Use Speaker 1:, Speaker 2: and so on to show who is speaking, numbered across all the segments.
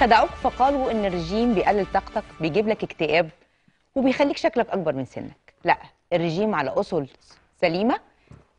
Speaker 1: خدعوك فقالوا ان الرجيم بيقلل طاقتك بيجيب لك اكتئاب وبيخليك شكلك اكبر من سنك لا الرجيم على اصول سليمه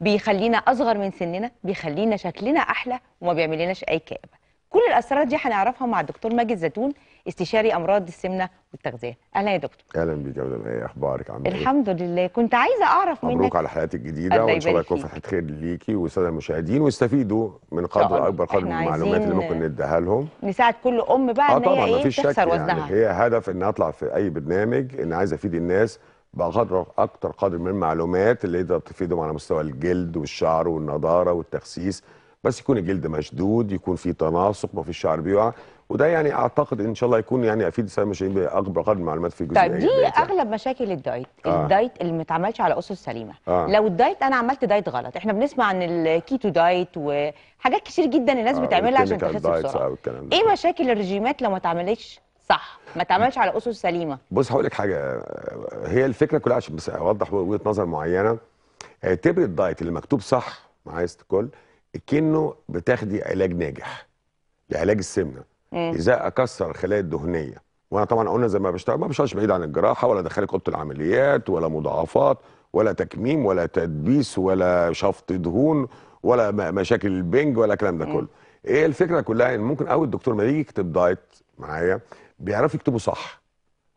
Speaker 1: بيخلينا اصغر من سننا بيخلينا شكلنا احلى وما لناش اي كآبه كل الاسرار دي هنعرفها مع الدكتور ماجد زيتون استشاري امراض السمنه والتغذيه اهلا يا
Speaker 2: دكتور اهلا بيك يا مدام ايه اخبارك عامله ايه
Speaker 1: الحمد لله كنت عايزه اعرف منك مبروك
Speaker 2: على حياتك الجديده وان شاء الله يكون فتحت خير ليكي والساده المشاهدين ويستفيدوا من قدر اكبر قدر من المعلومات اللي ممكن نديها لهم
Speaker 1: نساعد كل ام بقى آه ان هي ايه تخسر يعني هي
Speaker 2: هدف ان اطلع في اي برنامج ان عايز افيد الناس بقدر اكتر قدر من المعلومات اللي تقدر تفيدهم على مستوى الجلد والشعر والنضاره والتخسيس بس يكون الجلد مشدود يكون في تناسق ما في شعر بيقع وده يعني اعتقد ان شاء الله يكون يعني افيد الساده المشاهدين باكبر قدر المعلومات في الجزئيه طيب دي يعني.
Speaker 1: اغلب مشاكل الدايت آه. الدايت اللي ما اتعملش على اسس سليمه آه. لو الدايت انا عملت دايت غلط احنا بنسمع عن الكيتو دايت وحاجات كتير جدا الناس آه. بتعملها عشان تخس بسرعه ايه مشاكل الرجيمات لو ما اتعملتش صح ما اتعملش على اسس سليمه
Speaker 2: بص هقول لك حاجه هي الفكره كلها عشان بس اوضح وجهه نظر معينه اعتبر آه، الدايت اللي مكتوب صح عايز الكل الكينو بتاخدي علاج ناجح لعلاج السمنه مم. إيه. اذا اكسر الخلايا الدهنيه وانا طبعا قلنا زي ما بشتغل ما بشتغلش بعيد عن الجراحه ولا دخلك اوضه العمليات ولا مضاعفات ولا تكميم ولا تدبيس ولا شفط دهون ولا مشاكل البنج ولا الكلام ده إيه. كله ايه الفكره كلها ان ممكن أول الدكتور ما يجي يكتب دايت معايا بيعرف يكتبه صح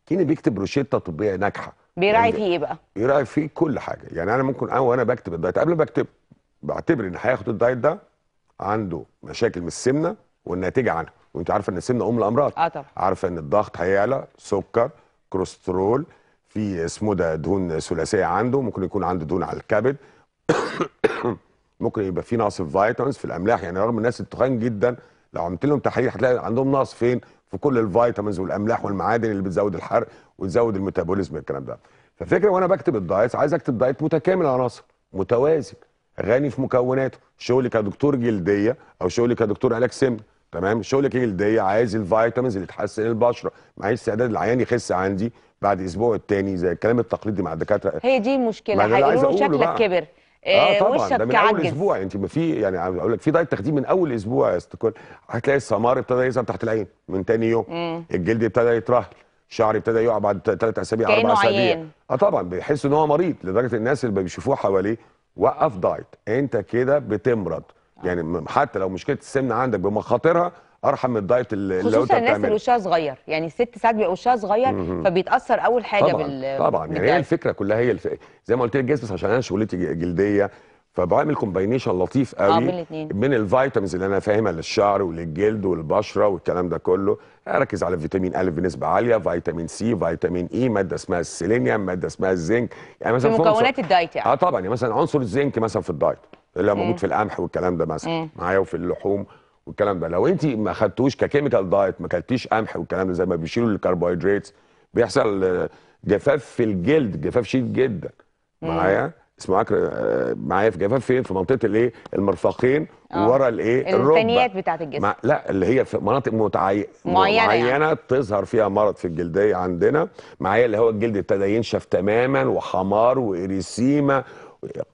Speaker 2: كين بيكتب روشته طبيه ناجحه
Speaker 1: بيراعي يعني فيه ايه بقى؟
Speaker 2: بيراعي فيه كل حاجه يعني انا ممكن انا وانا بكتب الدايت قبل ما بكتبه بعتبر ان هياخد الدايت ده عنده مشاكل من السمنه والناتجه عنها وانت عارفه ان السمنه ام الامراض اه طبعا عارفه ان الضغط هيعلى سكر كوليسترول في اسمه ده دهون ثلاثيه عنده ممكن يكون عنده دهون على الكبد ممكن يبقى في نقص في فيتامينز في الاملاح يعني رغم الناس التخان جدا لو عملت لهم تحاليل هتلاقي عندهم نقص فين في كل الفيتامينز والاملاح والمعادن اللي بتزود الحرق وتزود الميتابوليزم الكلام ده فالفكره وانا بكتب الدايت عايز اكتب دايت متكامل عناصر متوازن غني في مكوناته شغلي كدكتور جلديه او شغلي كدكتور علاج سمنه تمام شغلي كجلديه عايز الفيتامينز اللي تحسن البشره معايا استعداد العيان يخس عندي بعد اسبوع التاني زي الكلام التقليدي مع الدكاتره هي
Speaker 1: دي المشكله هيقولوا شكلك وشك كبر اه طبعا آه، ده من اول
Speaker 2: اسبوع انت ما في يعني اقول لك في دايت تخدين من اول اسبوع يا استاذ كل هتلاقي السمار ابتدى يظهر تحت العين من تاني يوم مم. الجلد ابتدى يترهل شعري ابتدى يقع بعد ثلاث اسابيع اربع اسابيع اه طبعا بيحس ان هو مريض لدرجه الناس اللي بيشوفوه حواليه وقف دايت انت كده بتمرض يعني حتى لو مشكله السمنه عندك بمخاطرها ارحم من الدايت اللي انت بتعمله خصوصا الناس اللي وشها
Speaker 1: صغير يعني الست ساعات بيبقى وشها صغير فبيتاثر اول حاجه طبعا بال طبعا يعني هي
Speaker 2: الفكره كلها هي الف... زي ما قلت لك جسم عشان انا شغلتي جلديه فبعمل كومباينيشن لطيف آه، قوي من, من الفيتامينز اللي انا فاهمها للشعر وللجلد والبشره والكلام ده كله اركز على فيتامين ا بنسبه عاليه فيتامين سي فيتامين اي ماده اسمها السيلينيوم ماده اسمها الزنك يعني مثلا في مكونات الدايت يعني اه طبعا يعني مثلا عنصر الزنك مثلا في الدايت اللي هو موجود في القمح والكلام ده مثلا معايا وفي اللحوم والكلام ده لو انت ما خدتوش ككيميكال دايت ما اكلتيش قمح والكلام ده زي ما بيشيلوا الكربوهيدرات بيحصل آه، جفاف في الجلد جفاف شديد جدا معايا اسمه عكر آه، معايا في جفاف فين في منطقه الايه المرفقين وورا آه. الايه الثنيات بتاعه الجسم لا اللي هي في مناطق متعي... معينه يعني. معينه يعني. تظهر فيها مرض في الجلديه عندنا معايا اللي هو الجلد ابتدى ينشف تماما وحمار واريسيما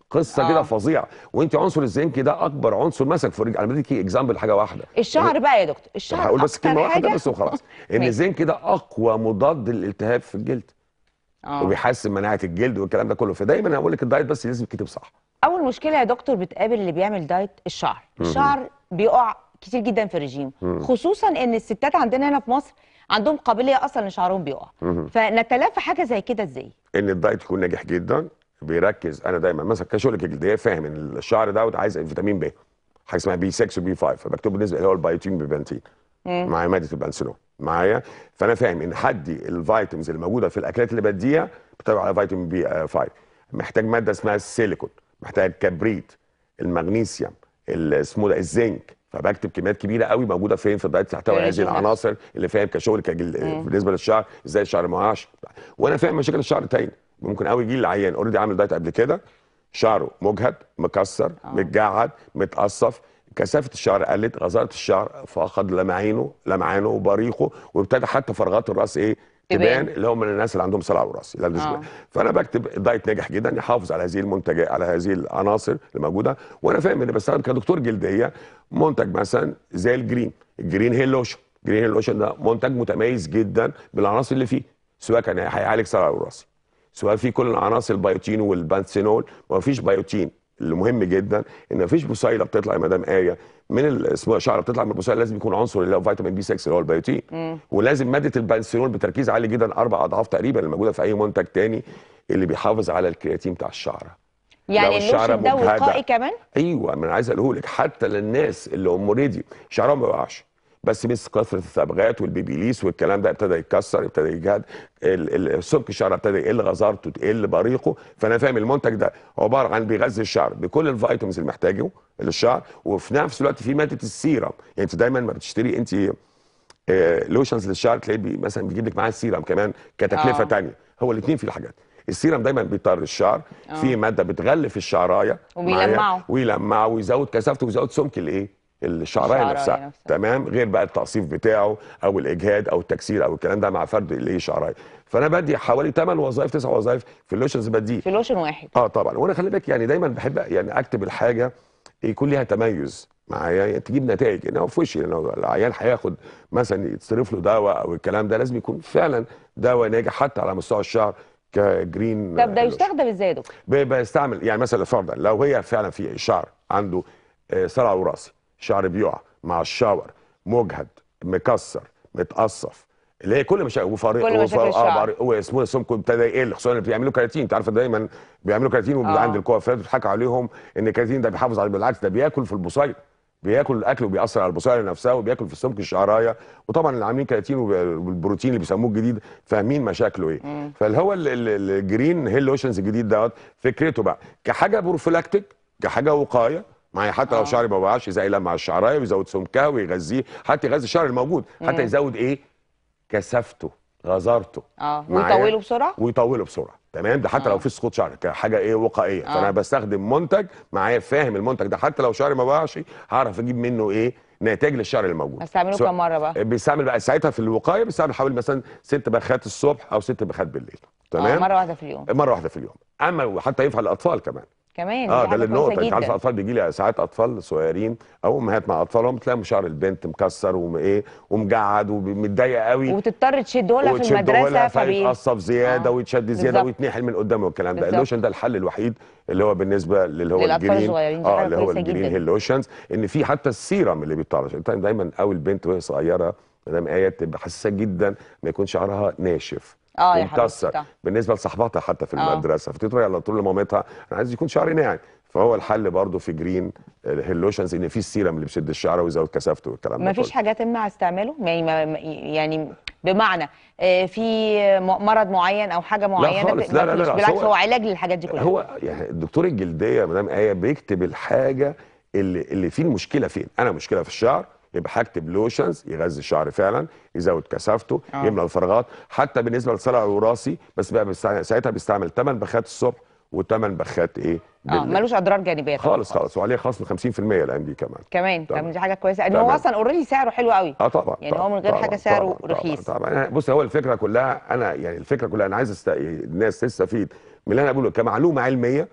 Speaker 2: قصه كده آه. فظيعه وانت عنصر الزنك ده اكبر عنصر مسك في الرجل انا بديكي اكزامبل حاجه واحده الشعر بقى
Speaker 1: يا دكتور الشعر هقول بس كلمه واحده بس وخلاص ان الزنك
Speaker 2: ده اقوى مضاد للالتهاب في الجلد آه. وبيحسن مناعه الجلد والكلام ده كله فدايما اقول لك الدايت بس لازم يتكتب صح
Speaker 1: اول مشكله يا دكتور بتقابل اللي بيعمل دايت الشعر الشعر بيقع كتير جدا في الرجيم خصوصا ان الستات عندنا هنا في مصر عندهم قابليه اصلا ان شعرهم بيقع فنتلافى حاجه زي كده ازاي
Speaker 2: ان الدايت يكون ناجح جدا بيركز انا دايما مثلا كشغلك الجلديه فاهم ان الشعر دوت عايز فيتامين ب حاجه اسمها بي 6 وبي 5 فبكتب بالنسبه اللي هو البيوتين بيفانتين مع ماده البنسلون معايا فانا فاهم ان حدي الفيتامينز اللي موجوده في الاكلات اللي بديها بتبقى على فيتامين بي 5 آه، محتاج ماده اسمها السيليكون محتاج كبريت المغنيسيوم اسمه ده الزنك فبكتب كميات كبيره قوي موجوده فين في الدايت تحتوي هذه العناصر اللي فاهم كشغل كجل... آه، إيه. بالنسبه للشعر ازاي الشعر ما يقعش وانا فاهم مشاكل الشعر تاني ممكن قوي يجي لي عيان اوريدي عامل دايت قبل كده شعره مجهد مكسر آه. متجعد متقصف كثافه الشعر قلت غزاره الشعر فقد لمعينه لمعانه وبريقه وابتدى حتى فراغات الراس ايه تبان اللي هم من الناس اللي عندهم صلع وراس آه. فانا بكتب الدايت ناجح جدا يحافظ على هذه المنتجات على هذه العناصر اللي موجوده وانا فاهم اني بستخدم كدكتور جلديه منتج مثلا زي الجرين الجرين هيل لوشن الجرين هيل لوشن ده منتج متميز جدا بالعناصر اللي فيه سواء كان هيعالج صلع وراسي سواء فيه كل العناصر البيوتين والبانسينول ما فيش بيوتين المهم جدا ان مفيش بصيله بتطلع يا مدام ايه من الشعر إيه، بتطلع من البصيله لازم يكون عنصر اللي هو فيتامين بي 6 اللي هو البيوتين ولازم ماده البنسيول بتركيز عالي جدا اربع اضعاف تقريبا اللي موجوده في اي منتج تاني اللي بيحافظ على الكرياتين بتاع الشعره
Speaker 1: يعني الشعر ده وقائي كمان
Speaker 2: ايوه ما انا عايز اقوله لك حتى للناس اللي هم اوريدي شعرهم ما بيقعش بس بس كثره الصبغات والبيبيليس والكلام ده ابتدى يتكسر ابتدى يجهد سمك الشعر ابتدى يقل غزارته تقل بريقه فانا فاهم المنتج ده عباره عن بيغذي الشعر بكل الفيتامينز اللي محتاجه للشعر وفي نفس الوقت في ماده السيرم يعني انت دايما ما بتشتري انت لوشنز آه، للشعر تلاقي مثلا بيجيب لك معاه السيرم كمان كتكلفه ثانيه آه. هو الاثنين في الحاجات السيرم دايما بيطر الشعر أوه. في آه. ماده بتغلف الشعرايه وبيلمعه ويلمعه ويزود كثافته ويزود سمك الايه الشعرايه نفسها. نفسها تمام غير بقى التقصيف بتاعه او الاجهاد او التكسير او الكلام ده مع فرد اللي هي شعرايه فانا بدي حوالي 8 وظائف 9 وظائف في اللوشنز بدي في لوشن واحد اه طبعا وانا خلي بالك يعني دايما بحب يعني اكتب الحاجه يكون ليها تميز معايا يعني تجيب نتائج ان يعني هو في وشي لان يعني العيان هياخد مثلا يتصرف له دواء او الكلام ده لازم يكون فعلا دواء ناجح حتى على مستوى الشعر كجرين طب ده يستخدم ازاي يا دكتور؟ بستعمل يعني مثلا فرضا لو هي فعلا في شعر عنده آه، صلع وراثي شعر بيقع مع الشاور مجهد مكسر متقصف اللي هي كل مشاكل وفريق كل آه، مشاكل الشعر واسمه سمكه ابتدى يقل خصوصا اللي بيعملوا كراتين انت عارفه دايما بيعملوا كراتين آه. وبيبقى عند الكوافيرات بيضحكوا عليهم ان الكراتين ده بيحافظ على بالعكس ده بياكل في البصيل بياكل الاكل وبيأثر على البصيله نفسها وبياكل في السمك الشعرايه وطبعا اللي عاملين كراتين والبروتين اللي بيسموه الجديد فاهمين مشاكله ايه مم. فالهو الجرين هيل اوشنز الجديد دوت فكرته بقى كحاجه بروفلاكتيك كحاجه وقايه ما هي حتى لو آه. شعري ما بقعش زي مع الشعرايه ويزود سمكها ويغذيه حتى يغذي الشعر الموجود حتى يزود ايه كثافته غزارته
Speaker 3: اه ويطوله بسرعه
Speaker 2: ويطوله بسرعه تمام ده حتى آه. لو في سقوط شعر كحاجه ايه وقائيه آه. فانا بستخدم منتج معايا فاهم المنتج ده حتى لو شعري ما بقعش هعرف اجيب منه ايه نتائج للشعر الموجود بستعمله كم مره بقى آه، بيستعمل بقى ساعتها في الوقايه بيستعمل حوالي مثلا ست بخات الصبح او ست بخات بالليل آه، تمام آه مره واحده في اليوم مره واحده في اليوم اما وحتى ينفع للاطفال كمان
Speaker 1: كمان اه ده للنقطه انت عارف اطفال
Speaker 2: بيجي لي ساعات اطفال صغيرين او امهات مع اطفالهم تلاقي شعر البنت مكسر وايه ومجعد ومتضايقه قوي
Speaker 1: وتضطر تشدهولها في المدرسه
Speaker 2: فبيتقصف زياده آه. ويتشد زياده بالزبط. ويتنحل من قدامه والكلام ده اللوشن ده الحل الوحيد اللي هو بالنسبه للي هو الجرين اه اللي هو الجرين هيل ان في حتى السيرم اللي بيطلع انت دايما قوي البنت وهي صغيره مدام ايه تبقى حساسه جدا ما يكون شعرها ناشف اه يا ومكسر بالنسبه لصاحبتها حتى في آه. المدرسه فتدخل على طول لمامتها انا عايز يكون شعري ناعم فهو الحل برضه في جرين الهيلوشنز آه، ان في السيرم اللي بيشد الشعر ويزود كثافته والكلام ده مفيش
Speaker 1: حاجه تمنع استعماله يعني يعني بمعنى آه، في مرض معين او حاجه معينه لا خالص لا لا لا, لا بالعكس هو علاج للحاجات دي كلها هو
Speaker 2: يعني الدكتور الجلديه مدام ايه بيكتب الحاجه اللي اللي فيه المشكله فين انا مشكله في الشعر يبقى هكتب لوشنز يغذي الشعر فعلا يزود كثافته آه. يملى الفراغات حتى بالنسبه للصلع الوراثي بس بقى بستعمل ساعتها بيستعمل 8 بخات الصبح و8 بخات ايه اه ملوش
Speaker 1: اضرار جانبيه
Speaker 2: خالص خالص وعليه خصم 50% الان دي كمان كمان طبعا
Speaker 1: دي حاجه كويسه ان هو اصلا اوريدي سعره حلو قوي
Speaker 2: اه طبعا يعني طبعًا هو من غير طبعًا حاجه سعره طبعًا رخيص طبعا, طبعًا. يعني بص هو الفكره كلها انا يعني الفكره كلها انا عايز الناس تستفيد من اللي انا بقوله كمعلومه علميه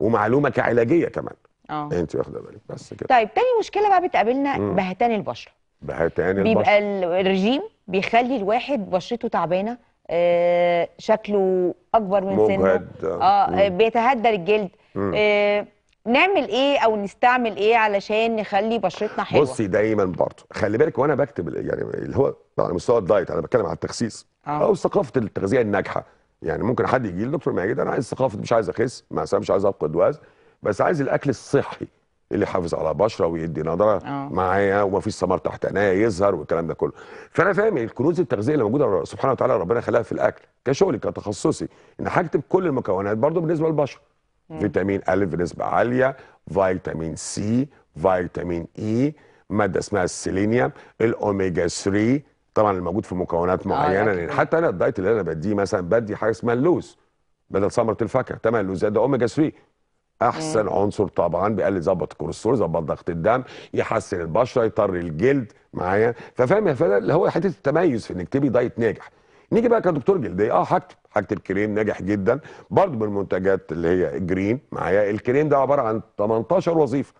Speaker 2: ومعلومه كعلاجيه كمان اه انت واخده بالك بس كده
Speaker 1: طيب تاني مشكله بقى بتقابلنا بهتان البشره
Speaker 2: بهتان البشره بيبقى
Speaker 1: الرجيم بيخلي الواحد بشرته تعبانه آه شكله اكبر من سنه مجهد اه مم. آه، بيتهدر الجلد آه، نعمل ايه او نستعمل ايه علشان نخلي بشرتنا حلوه بصي
Speaker 2: دايما برضه خلي بالك وانا بكتب يعني اللي هو على مستوى الدايت انا بتكلم على التخسيس أوه. او ثقافه التغذيه الناجحه يعني ممكن حد يجي لي دكتور ماجد انا عايز ثقافه مش عايز اخس مثلا مش عايز افقد وزن بس عايز الاكل الصحي اللي يحافظ على بشره ويدي نضاره معايا آه. معايا ومفيش سمر تحت عينيا يظهر والكلام ده كله فانا فاهم الكنوز التغذيه اللي موجوده سبحانه وتعالى ربنا خلقها في الاكل كشغلي كتخصصي ان هكتب كل المكونات برضو بالنسبه للبشره فيتامين ا بنسبه عاليه فيتامين سي فيتامين اي ماده اسمها السيلينيوم الاوميجا 3 طبعا الموجود في مكونات آه، معينه آه حتى انا الدايت اللي انا بديه مثلا بدي حاجه اسمها اللوز بدل ثمره الفاكهه تمام اللوز ده اوميجا 3 احسن آه. عنصر طبعا بيقلل يظبط الكوليسترول يظبط ضغط الدم يحسن البشره يطري الجلد معايا ففاهم يا فندم اللي هو حته التميز في انك تبي دايت ناجح نيجي بقى كدكتور جلديه اه حاجته حاجه الكريم ناجح جدا برضه من المنتجات اللي هي جرين معايا الكريم ده عباره عن 18 وظيفه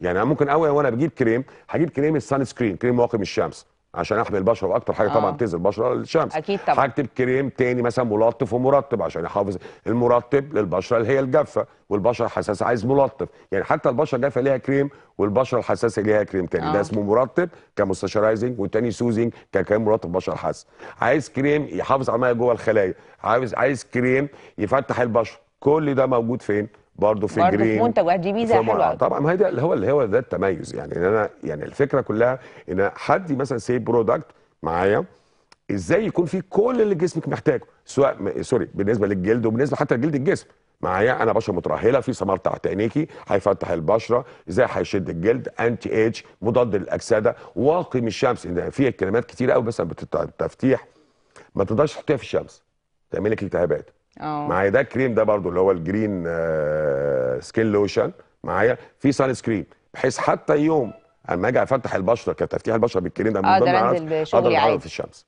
Speaker 2: يعني انا ممكن اول وانا بجيب كريم هجيب كريم السان سكرين كريم واقي الشمس عشان احمي البشره واكتر حاجه آه. طبعا تنزل البشره الشمس اكيد طبعا هكتب كريم تاني مثلا ملطف ومرطب عشان يحافظ المرطب للبشره اللي هي الجافه والبشره الحساسه عايز ملطف يعني حتى البشره الجافه ليها كريم والبشره الحساسه ليها كريم تاني آه. ده اسمه مرطب كمستشرايزنج والتاني سوزنج ككريم مرطب بشره حساسه عايز كريم يحافظ على الميه جوه الخلايا عايز عايز كريم يفتح البشره كل ده موجود فين برضه في برضو جرين
Speaker 1: في دي ميزه حلوه
Speaker 2: طبعا ما هي ده اللي هو ده التميز يعني ان انا يعني الفكره كلها ان حد مثلا سي برودكت معايا ازاي يكون فيه كل اللي جسمك محتاجه سواء م... سوري بالنسبه للجلد وبالنسبه حتى لجلد الجسم معايا انا بشره مترهله في سمار تحت عينيكي هيفتح البشره ازاي هيشد الجلد انتي ايج مضاد للاكسده واقي من الشمس ان في كلمات كتير قوي مثلا بتفتيح ما تقدرش تحطيها في الشمس تعمل لك التهابات اه. معايا ده كريم ده برضو اللي هو الجرين آه سكين لوشن معايا في سان سكرين بحيث حتى يوم اما اجي افتح البشره كتفتيح البشره بالكريم ده من آه، ضمن اقدر اعرض في الشمس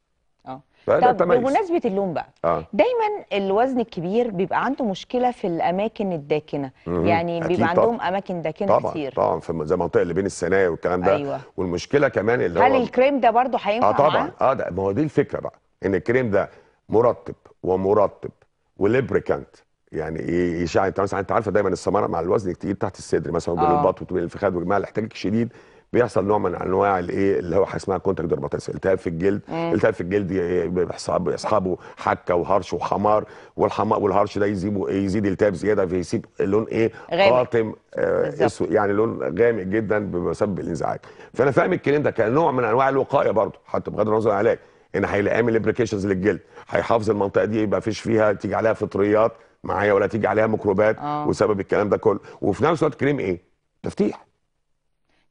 Speaker 2: اه طب بمناسبه اللون بقى آه.
Speaker 1: دايما الوزن الكبير بيبقى عنده مشكله في الاماكن الداكنه يعني بيبقى عندهم طبعًا. اماكن داكنه طبعًا كتير
Speaker 2: طبعا في زي المنطقه اللي بين السناية والكلام ده أيوة. والمشكله كمان اللي هل هو هل
Speaker 1: الكريم ده برضه هينفع اه طبعا معاه؟
Speaker 2: اه ده ما هو دي الفكره بقى ان الكريم ده مرطب ومرطب وليبريكانت يعني ايه يشعل انت مثلا انت عارفه دايما السماره مع الوزن كتير تحت الصدر مثلا بين آه. البط وبين الفخاد وجماع الاحتكاك الشديد بيحصل نوع من انواع الايه اللي هو اسمها كونتاكت ديرماتيس التهاب في الجلد التهاب في الجلد اصحابه حكه وهرش وحمار والحمار والهرش ده يزيد يزيد التهاب زياده فيسيب لون ايه قاتم آه، اسود يعني لون غامق جدا بسبب الانزعاج فانا فاهم الكلام ده كنوع من انواع الوقايه برضه حتى بغض النظر عن العلاج ان هيلاقي ليبريكيشنز للجلد هيحافظ المنطقه دي يبقى فيش فيها تيجي عليها فطريات معايا ولا تيجي عليها ميكروبات أوه. وسبب الكلام ده كله وفي نفس الوقت كريم ايه تفتيح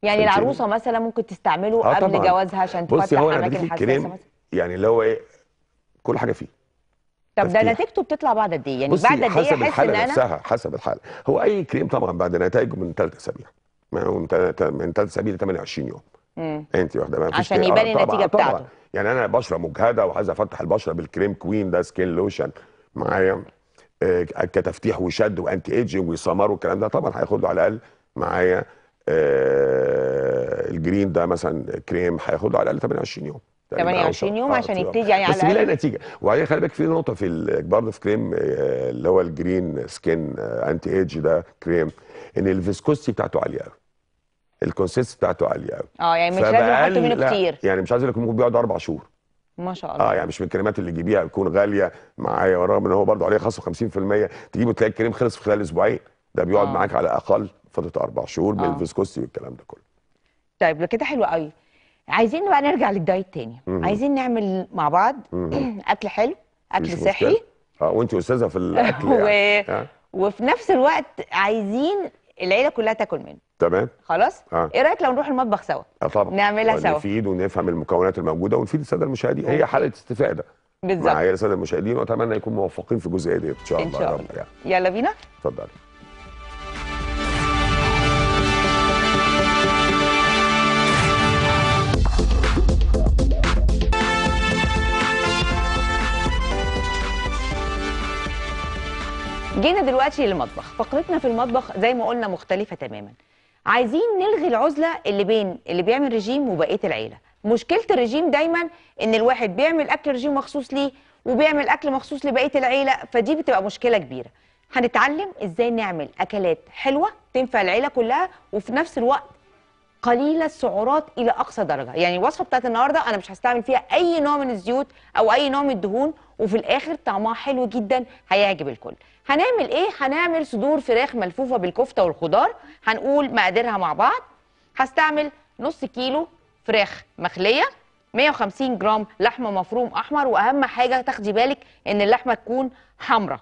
Speaker 1: يعني العروسه مثلا ممكن تستعمله آه قبل طبعًا. جوازها عشان تفتح اماكن حساسه
Speaker 2: يعني اللي هو ايه كل حاجه فيه
Speaker 1: طب ده نتيجته بتطلع بعد قد إيه؟ يعني
Speaker 2: بعد قد ايه حسب الحاله نفسها حسب الحاله هو اي كريم طبعا بعد نتائجه من ثلاث اسابيع من ثلاث اسابيع ل 28 يوم انت واخده ما فيش عشان يبان النتيجه طبعًا بتاعته طبعًا. يعني انا بشره مجهده وعايز افتح البشره بالكريم كوين ده سكين لوشن معايا آه كتفتيح وشد وانتي ايجنج وسمر والكلام ده طبعا هياخده على الاقل معايا آه الجرين ده مثلا كريم هياخده على الاقل 28 يوم 28 يوم آه، عشان يبتدي يعني على بس بيلاقي نتيجه وبعدين خلي بالك في نقطه في برضه في كريم آه، اللي هو الجرين سكين انتي ايج ده كريم ان الفيسكوستي بتاعته عاليه قوي الكونسيست بتاعته عاليه قوي
Speaker 1: اه يعني مش لازم احط منه كتير
Speaker 2: يعني مش عايز اقول لك ممكن بيقعد اربع شهور
Speaker 1: ما شاء آه، الله اه يعني
Speaker 2: مش من الكريمات اللي تجيبيها تكون غاليه معايا ورغم ان هو برضه عليه خصم 50% تجيبه تلاقي الكريم خلص في خلال اسبوعين ده بيقعد آه. معاك على اقل فتره اربع شهور بالفيسكوستي آه. والكلام ده كله
Speaker 1: طيب كده حلو قوي عايزين بقى نرجع للدايت تاني مم. عايزين نعمل مع بعض اكل حلو اكل صحي
Speaker 2: اه وانت استاذه في الاكل يعني. و... آه.
Speaker 1: وفي نفس الوقت عايزين العيله كلها تاكل منه تمام خلاص آه. ايه رايك لو نروح المطبخ سوا
Speaker 2: آه طبعا نعملها سوا نفيد ونفهم المكونات الموجوده ونفيد الساده المشاهدين هي حاله استفاده بالظبط مع الساده المشاهدين واتمنى يكونوا موفقين في الجزئيه ديت ان شاء الله ان شاء الله يلا بينا اتفضلي
Speaker 1: جينا دلوقتي للمطبخ فقرتنا في المطبخ زي ما قلنا مختلفه تماما عايزين نلغي العزله اللي بين اللي بيعمل رجيم وبقيه العيله مشكله الرجيم دايما ان الواحد بيعمل اكل رجيم مخصوص ليه وبيعمل اكل مخصوص لبقيه العيله فدي بتبقى مشكله كبيره هنتعلم ازاي نعمل اكلات حلوه تنفع العيله كلها وفي نفس الوقت قليله السعرات الى اقصى درجه يعني الوصفه بتاعت النهارده انا مش هستعمل فيها اي نوع من الزيوت او اي نوع من الدهون وفي الاخر طعمها حلو جدا هيعجب الكل هنعمل ايه هنعمل صدور فراخ ملفوفه بالكفته والخضار هنقول مقاديرها مع بعض هستعمل نص كيلو فراخ مخليه 150 جرام لحمه مفروم احمر واهم حاجه تاخدي بالك ان اللحمه تكون حمراء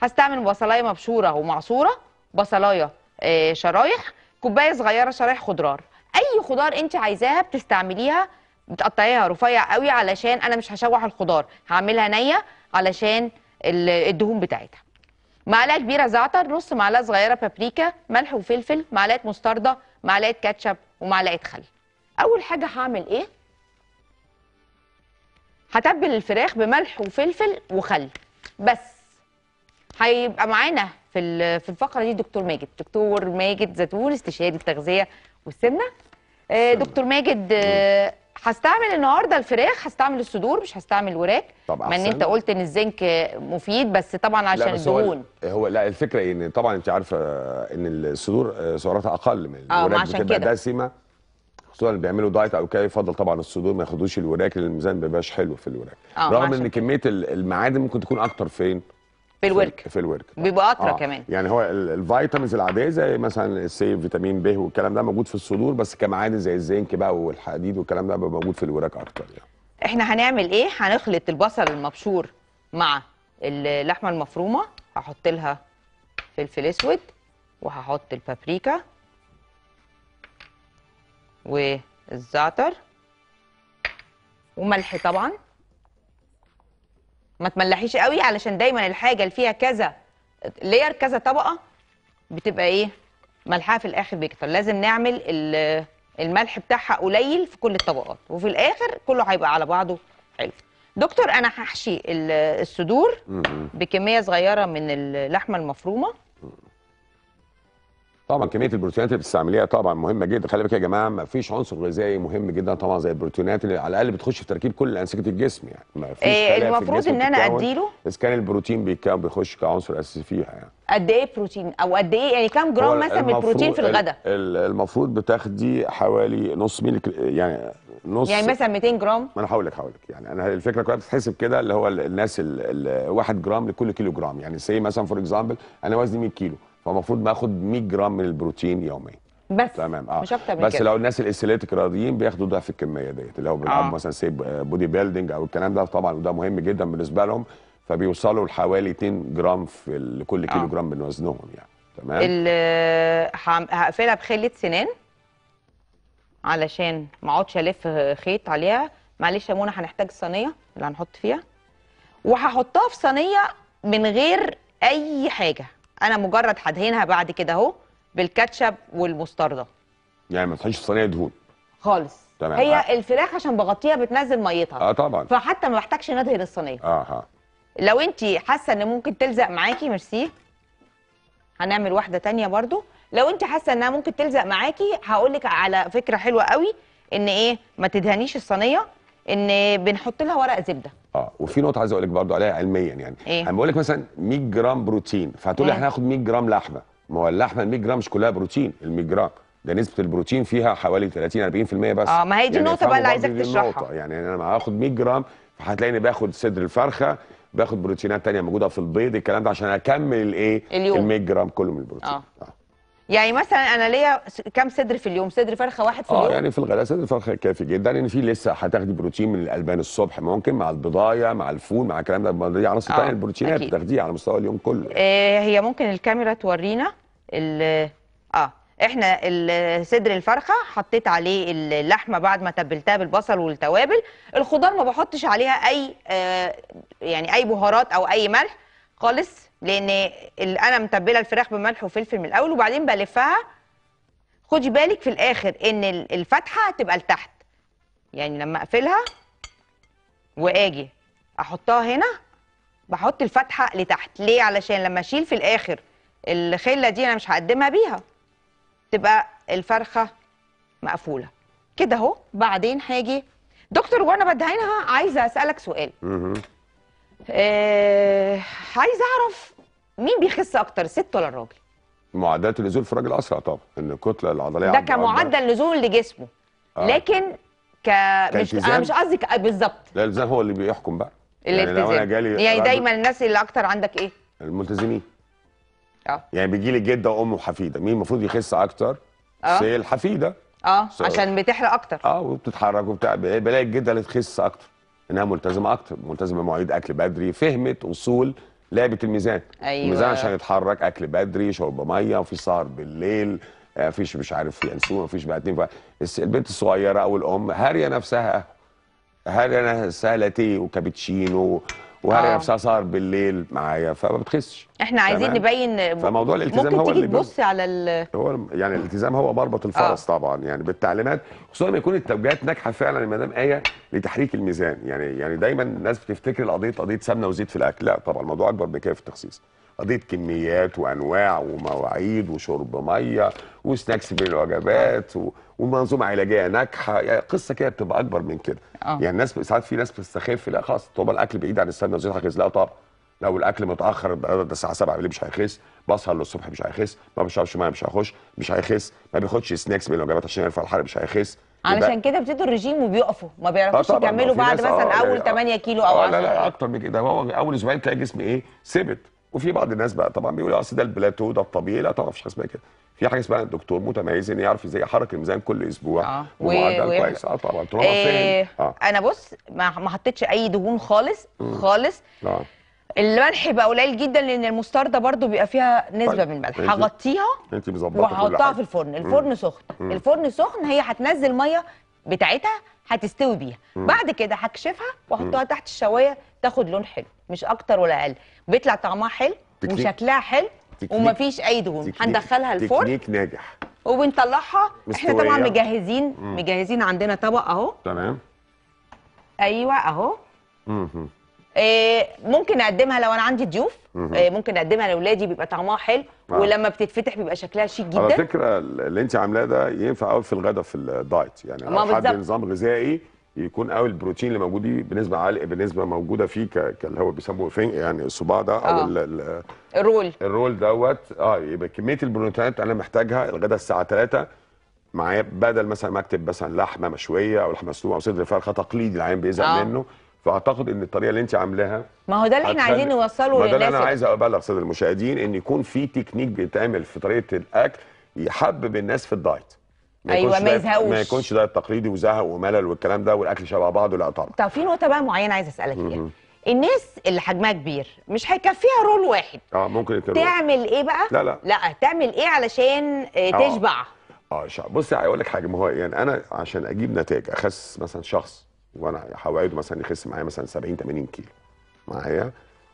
Speaker 1: هستعمل بصلايه مبشوره ومعصوره بصلايه آه، شرايح كوبايه صغيره شرايح خضار اي خضار انت عايزاها بتستعمليها بتقطعيها رفيع قوي علشان انا مش هشوح الخضار هعملها نيه علشان الدهون بتاعتها معلقه كبيره زعتر نص معلقه صغيره بابريكا ملح وفلفل معلقه مستردة معلقه كاتشب ومعلقه خل اول حاجه هعمل ايه هتبل الفراخ بملح وفلفل وخل بس هيبقى معانا في في الفقره دي دكتور ماجد دكتور ماجد زيتون استشاري التغذيه والسمنه آه، دكتور ماجد آه، هستعمل النهارده الفراخ هستعمل الصدور مش هستعمل وراك طبعا ما ان انت قلت ان الزنك مفيد بس طبعا عشان لا الدهون
Speaker 2: هو, هو لا الفكره ان طبعا انت عارفه ان الصدور آه، سعراتها اقل من آه، الوراك عشان كده. دسمه خصوصا اللي بيعملوا دايت او كده يفضل طبعا الصدور ما ياخدوش الوراك لان الميزان ما بيبقاش حلو في الوراك آه، رغم ان كميه المعادن ممكن تكون اكتر فين في الورك في الورك
Speaker 1: بيبقى اطرى آه. كمان
Speaker 2: يعني هو الفيتامينز العاديه زي مثلا السي فيتامين ب والكلام ده موجود في الصدور بس كمعادن زي الزنك بقى والحديد والكلام ده بيبقى موجود في الورك اكتر يعني
Speaker 1: احنا هنعمل ايه هنخلط البصل المبشور مع اللحمه المفرومه هحط لها فلفل اسود وهحط البابريكا والزعتر وملح طبعا ما تملحيش قوي علشان دايما الحاجه اللي فيها كذا لير كذا طبقه بتبقى ايه ملحها في الاخر بيكتر لازم نعمل الملح بتاعها قليل في كل الطبقات وفي الاخر كله هيبقى على بعضه حلو دكتور انا هحشي الصدور بكميه صغيره من اللحمه المفرومه
Speaker 2: طبعا كميه البروتينات اللي بتستعمليها طبعا مهمه جدا خلي بالك يا جماعه ما فيش عنصر غذائي مهم جدا طبعا زي البروتينات اللي على الاقل بتخش في تركيب كل انسجه الجسم يعني ما فيش إيه المفروض في ان انا اديله اذا كان البروتين بيكون بيخش كعنصر اساسي فيها يعني
Speaker 1: قد ايه بروتين او قد ايه يعني كام جرام مثلا من البروتين في الغداء
Speaker 2: المفروض بتاخدي حوالي نص ميل يعني نص يعني مثلا
Speaker 1: 200 جرام
Speaker 2: ما انا هقول لك هقول لك يعني انا الفكره كلها بتتحسب كده اللي هو الناس ال 1 جرام لكل كيلو جرام يعني سي مثلا فور اكزامبل انا وزني 100 كيلو فالمفروض باخد 100 جرام من البروتين يوميا بس تمام اه مش اكتر من بس كده. لو الناس الاستليتيك راضيين بياخدوا ضعف الكميه ديت اللي هو آه. بيلعبوا آه. مثلا سي بودي بيلدينج او الكلام ده طبعا وده مهم جدا بالنسبه لهم فبيوصلوا لحوالي 2 جرام في لكل كيلو آه. جرام من وزنهم يعني تمام
Speaker 1: هقفلها بخله سنان علشان ما اقعدش الف خيط عليها معلش يا منى هنحتاج صينيه اللي هنحط فيها وهحطها في صينيه من غير اي حاجه انا مجرد هدهنها بعد كده اهو بالكاتشب والمستردة
Speaker 2: يعني ما تحطيش في صينيه دهون خالص تمام هي آه.
Speaker 1: الفراخ عشان بغطيها بتنزل ميتها اه طبعا فحتى ما بحتاجش ندهن الصينيه اه ها. آه. لو انت حاسه ان ممكن تلزق معاكي ميرسي هنعمل واحده تانية برضو لو انت حاسه انها ممكن تلزق معاكي هقول لك على فكره حلوه قوي ان ايه ما تدهنيش الصينيه ان بنحط لها ورق زبده
Speaker 2: اه وفي نقطه عايز اقول لك برضه عليها علميا يعني إيه؟ انا بقول لك مثلا 100 جرام بروتين فهتقول لي إيه؟ احنا هناخد 100 جرام لحمه ما هو اللحمه ال 100 جرام مش كلها بروتين ال 100 جرام ده نسبه البروتين فيها حوالي 30 40% بس اه ما هي دي يعني النقطه بقى اللي عايزك تشرحها يعني انا لما هاخد 100 جرام فهتلاقيني باخد صدر الفرخه باخد بروتينات ثانيه موجوده في البيض الكلام ده عشان اكمل الايه ال 100 جرام كله من البروتين اه, آه.
Speaker 1: يعني مثلا انا ليا كام صدر في اليوم صدر فرخه واحد في آه، اليوم اه يعني
Speaker 2: في الغداء صدر فرخه كافي جدا لان يعني في لسه هتاخدي بروتين من الالبان الصبح ممكن مع البضايه مع الفول مع الكلام ده دي عناصر ثانيه البروتينات بتاخديها على مستوى اليوم كله
Speaker 1: آه هي ممكن الكاميرا تورينا ال اه احنا صدر الفرخه حطيت عليه اللحمه بعد ما تبلتها بالبصل والتوابل الخضار ما بحطش عليها اي آه يعني اي بهارات او اي ملح خالص لان انا متبله الفراخ بملح وفلفل من الاول وبعدين بلفها خدي بالك في الاخر ان الفتحه تبقى لتحت يعني لما اقفلها واجي احطها هنا بحط الفتحه لتحت ليه علشان لما اشيل في الاخر الخله دي انا مش هقدمها بيها تبقى الفرخه مقفوله كده اهو بعدين هاجي دكتور وانا بدهنها عايزه اسالك سؤال آه عايز اعرف مين بيخس اكتر الست ولا الراجل
Speaker 2: معدلات النزول في الراجل اسرع طبعا ان الكتله العضليه ده كمعدل
Speaker 1: نزول لجسمه آه. لكن ك مش انا مش قصدي آه، بالظبط
Speaker 2: الالتزام هو اللي بيحكم بقى يعني الالتزام يعني, جالي يعني دايما
Speaker 1: الناس اللي اكتر عندك ايه
Speaker 2: الملتزمين اه يعني بيجي لي جده وام وحفيده مين المفروض يخس اكتر آه. الحفيده
Speaker 1: اه عشان بتحرق اكتر
Speaker 2: اه وبتتحرك وبتاع بلاقي الجده اللي تخس اكتر انها ملتزمه اكتر ملتزمه مواعيد اكل بدري فهمت اصول لعبه الميزان أيوة. الميزان عشان يتحرك اكل بدري شرب ميه وفي سهر بالليل آه، فيش مش عارف في انسومه مفيش بقى اتنين البنت الصغيره او الام هاريه نفسها هاريه نفسها لاتيه وكابتشينو وهري آه. نفسها سهر بالليل معايا فما بتخسش احنا عايزين تمام. نبين فموضوع الالتزام ممكن هو اللي تبص
Speaker 1: على ال...
Speaker 2: هو يعني الالتزام هو مربط الفرس آه. طبعا يعني بالتعليمات خصوصا لما يكون التوجيهات ناجحه فعلا يا مدام ايه لتحريك الميزان يعني يعني دايما الناس بتفتكر القضيه قضيه سمنه وزيت في الاكل لا طبعا الموضوع اكبر بكده في التخسيس قضيه كميات وانواع ومواعيد وشرب ميه وسناكس بين الوجبات و... ومنظومه علاجيه ناجحه يعني قصه كده بتبقى اكبر من كده أوه. يعني الناس ساعات في ناس بتستخف لا خلاص طب الاكل بعيد عن السنه وزيت هيخس لا طبعا لو الاكل متاخر ده الساعه 7 بالليل مش هيخس بسهر للصبح مش هيخس ما بشربش ميه مش هخش مش هيخس ما بياخدش سناكس بين الوجبات عشان يرفع الحرق مش هيخس علشان
Speaker 1: كده بيبتدوا الرجيم وبيقفوا ما آه بيعرفوش يكملوا بعد آه، مثلا يعني اول 8 كيلو او 10 آه، لا لا
Speaker 2: اكتر من كده هو اول اسبوعين تلاقي جسم ايه ثبت وفي بعض الناس بقى طبعا بيقولوا اصل ده البلاتو ده الطبيعي لا طبعا مفيش حاجه اسمها كده في حاجه اسمها الدكتور متميز ان يعرف ازاي يحرك الميزان كل اسبوع آه. ومعدل و... كويس اه طبعا طالما إيه... آه.
Speaker 1: انا بص ما حطيتش اي دهون خالص م. خالص آه. الملح بقى قليل جدا لان المستردة برضو بيبقى فيها نسبه طيب. من الملح هغطيها انت مظبطه وهحطها في الفرن الفرن سخن الفرن سخن هي هتنزل ميه بتاعتها هتستوي بيها بعد كده هكشفها واحطها تحت الشوايه تاخد لون حلو مش اكتر ولا اقل بيطلع طعمها حلو وشكلها حلو ومفيش اي دهون هندخلها الفرن تكنيك ناجح وبنطلعها احنا طبعا مجهزين مم. مجهزين عندنا طبق اهو تمام ايوه اهو إيه ممكن اقدمها لو انا عندي ضيوف إيه ممكن اقدمها لاولادي بيبقى طعمها حلو آه. ولما بتتفتح بيبقى شكلها شيك جدا على
Speaker 2: فكره اللي انت عاملاه ده ينفع قوي في الغدا في الدايت يعني لو حد نظام غذائي يكون قوي البروتين اللي موجود فيه بنسبه عاليه بنسبه موجوده فيه اللي هو بيسموه فين يعني الصباع ده او آه. ال ال الرول الرول دوت اه يبقى كميه البروتينات انا محتاجها الغدا الساعه 3 معايا بدل مثلا ما اكتب مثلا لحمه مشويه او لحمه مسلوقه او صدر فرخه تقليدي العيان بيزهق آه. منه فاعتقد ان الطريقه اللي انت عاملاها ما هو ده اللي احنا عايزين نوصله للناس ما ده اللي انا عايز ابلغ صدر المشاهدين ان يكون في تكنيك بيتعمل في طريقه الاكل يحبب الناس في الدايت
Speaker 1: ما ايوه ما يزهقوش ما يكونش
Speaker 2: ده التقليدي وزهق وملل والكلام ده والاكل شبه بعضه لا طبعا
Speaker 1: طب في نقطه بقى معينه عايز اسالك فيها الناس اللي حجمها كبير مش هيكفيها رول واحد
Speaker 2: اه ممكن يكفي تعمل
Speaker 1: ايه بقى لا لا لا تعمل ايه علشان آه، آه. تشبع
Speaker 2: اه اه بصي هقول لك حاجه ما هو يعني انا عشان اجيب نتائج اخس مثلا شخص وانا هوعده مثلا يخس معايا مثلا 70 80 كيلو معايا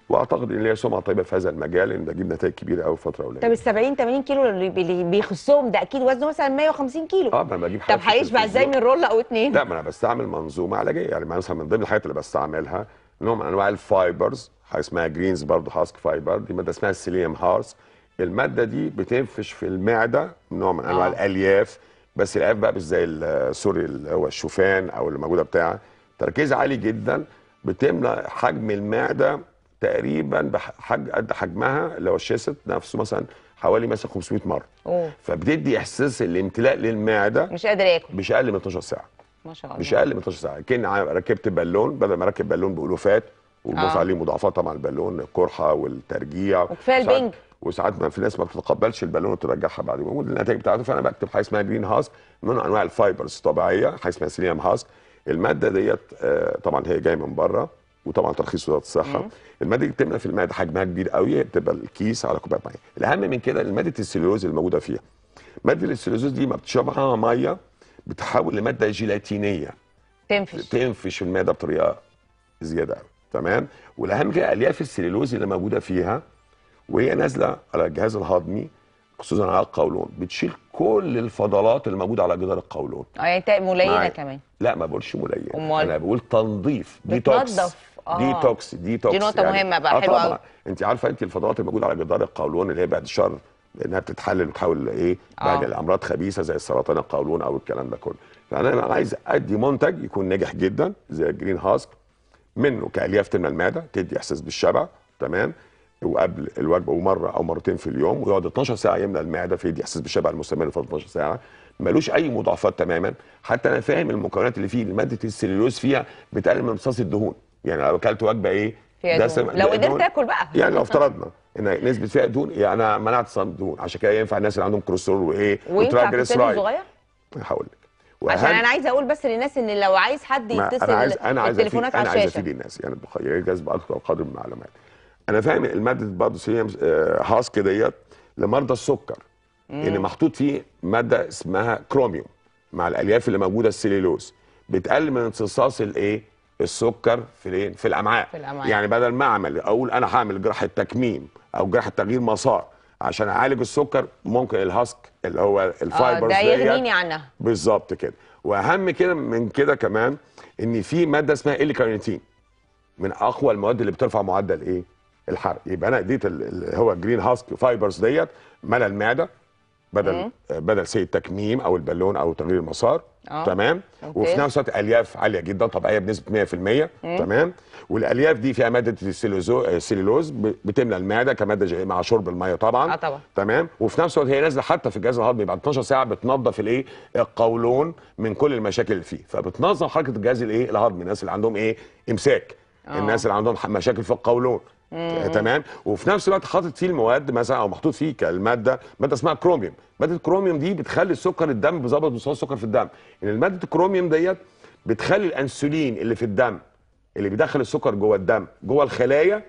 Speaker 2: واعتقد ان ليها سمعه طيبه في هذا المجال ان بجيب نتائج كبيره قوي في فتره قليله طب
Speaker 1: ال 70 80 كيلو اللي بيخصهم ده اكيد وزنه مثلا 150 كيلو
Speaker 2: اه ما انا بجيب طب هيشبع ازاي من
Speaker 1: رول او اثنين؟
Speaker 2: لا ما انا بستعمل منظومه علاجيه يعني مثلا من ضمن الحاجات اللي بستعملها نوع من انواع الفايبرز حاجه اسمها جرينز برضه هاسك فايبر دي ماده اسمها السيليوم هارس الماده دي بتنفش في المعده نوع من انواع آه. الالياف بس الالياف بقى مش زي سوري اللي هو الشوفان او اللي موجوده بتاع تركيز عالي جدا بتملى حجم المعده تقريبا بحج حجمها لو الشيست نفسه مثلا حوالي مثلا 500 مره أوه. فبتدي احساس الامتلاء للمعده مش قادر ياكل مش اقل من 12 ساعه ما شاء الله مش اقل من 12 ساعه كان ركبت بالون بدل ما اركب بالون بالوفات والموت آه. عليه مضاعفات طبعا البالون القرحه والترجيع وكفايه البنج وساعات ما في ناس ما بتتقبلش البالون وترجعها بعد يوم النتائج بتاعته فانا بكتب حاجه اسمها جرين هاسك من انواع الفايبرز الطبيعيه حاجه اسمها سيليام هاسك الماده ديت آه، طبعا هي جايه من بره وطبعا ترخيص وزاره الصحه الماده اللي بتملى في المعده حجمها كبير قوي بتبقى الكيس على كوبايه ميه الاهم من كده ماده السليلوز موجوده فيها ماده السليلوز دي ما بتشربها ميه بتحول لماده جيلاتينيه تنفش تنفش المعده بطريقه زياده قوي تمام والاهم كده الياف السليلوز اللي موجوده فيها وهي نازله على الجهاز الهضمي خصوصا على القولون بتشيل كل الفضلات الموجوده على جدار القولون اه
Speaker 1: يعني ملينه كمان
Speaker 2: لا ما بقولش ملينه انا بقول تنظيف ديتوكس آه. ديتوكس ديتوكس دي نقطه يعني مهمه بقى آه، حلوه قوي انت عارفه انت الفضلات الموجوده على جدار القولون اللي هي بعد الشر انها بتتحلل وتحاول ايه بعد آه. الامراض خبيثه زي السرطان القولون او الكلام ده كله فانا يعني عايز ادي منتج يكون ناجح جدا زي الجرين هاسك منه كالياف تنمى المعده تدي احساس بالشبع تمام وقبل الوجبه ومره او مرتين في اليوم ويقعد 12 ساعه يملى المعده فيدي احساس بالشبع المستمر لفتره 12 ساعه ملوش اي مضاعفات تماما حتى انا فاهم المكونات اللي فيه ماده السليلوز فيها بتقلل من امتصاص الدهون يعني لو اكلت وجبه ايه فيها دهون لو قدرت تاكل بقى يعني لو افترضنا ان نسبه فيها دهون يعني انا منعت صم دهون عشان كده ينفع الناس اللي عندهم كوليسترول وايه وتراجريسرايد صغير هقول لك عشان انا عايز
Speaker 1: اقول بس للناس ان لو عايز حد يتصل انا عايز انا عايز التليفونات على الشاشه انا
Speaker 2: عايز افيد الناس يعني, يعني جذب اكثر قدر من المعلومات انا فاهم الماده البادوسيوم آه، هاسك ديت لمرضى السكر
Speaker 3: مم. ان محطوط
Speaker 2: فيه ماده اسمها كروميوم مع الالياف اللي موجوده السليلوز بتقلل من امتصاص الايه السكر في الامعاء في الامعاء يعني بدل ما اعمل اقول انا هعمل جراحه تكميم او جراحه تغيير مسار عشان اعالج السكر ممكن الهاسك اللي هو الفايبرز ده يغنيني عنها بالظبط كده واهم كده من كده كمان ان في ماده اسمها ال كارنتين من اقوى المواد اللي بترفع معدل ايه الحرق يبقى انا اديت اللي هو جرين هاسك فايبرز ديت ملى المعده بدل بدل سي التكميم او البالون او تغيير المسار أوه. تمام أوكي. وفي نفس الوقت الياف عاليه جدا طبيعيه بنسبه 100% مم. تمام والالياف دي فيها ماده السيلولوز بتملى المعده كماده مع شرب الميه طبعا آه طبعا تمام وفي نفس الوقت هي نازله حتى في الجهاز الهضمي بعد 12 ساعه بتنظف الايه القولون من كل المشاكل اللي فيه فبتنظم حركه الجهاز الايه الهضمي الناس اللي عندهم ايه امساك أوه. الناس اللي عندهم مشاكل في القولون تمام وفي نفس الوقت حاطط فيه المواد مثلا او محطوط فيه كالماده ماده اسمها كروميوم ماده الكروميوم دي بتخلي السكر الدم بيظبط مستوى السكر في الدم يعني ان ماده الكروميوم ديت بتخلي الانسولين اللي في الدم اللي بيدخل السكر جوه الدم جوه الخلايا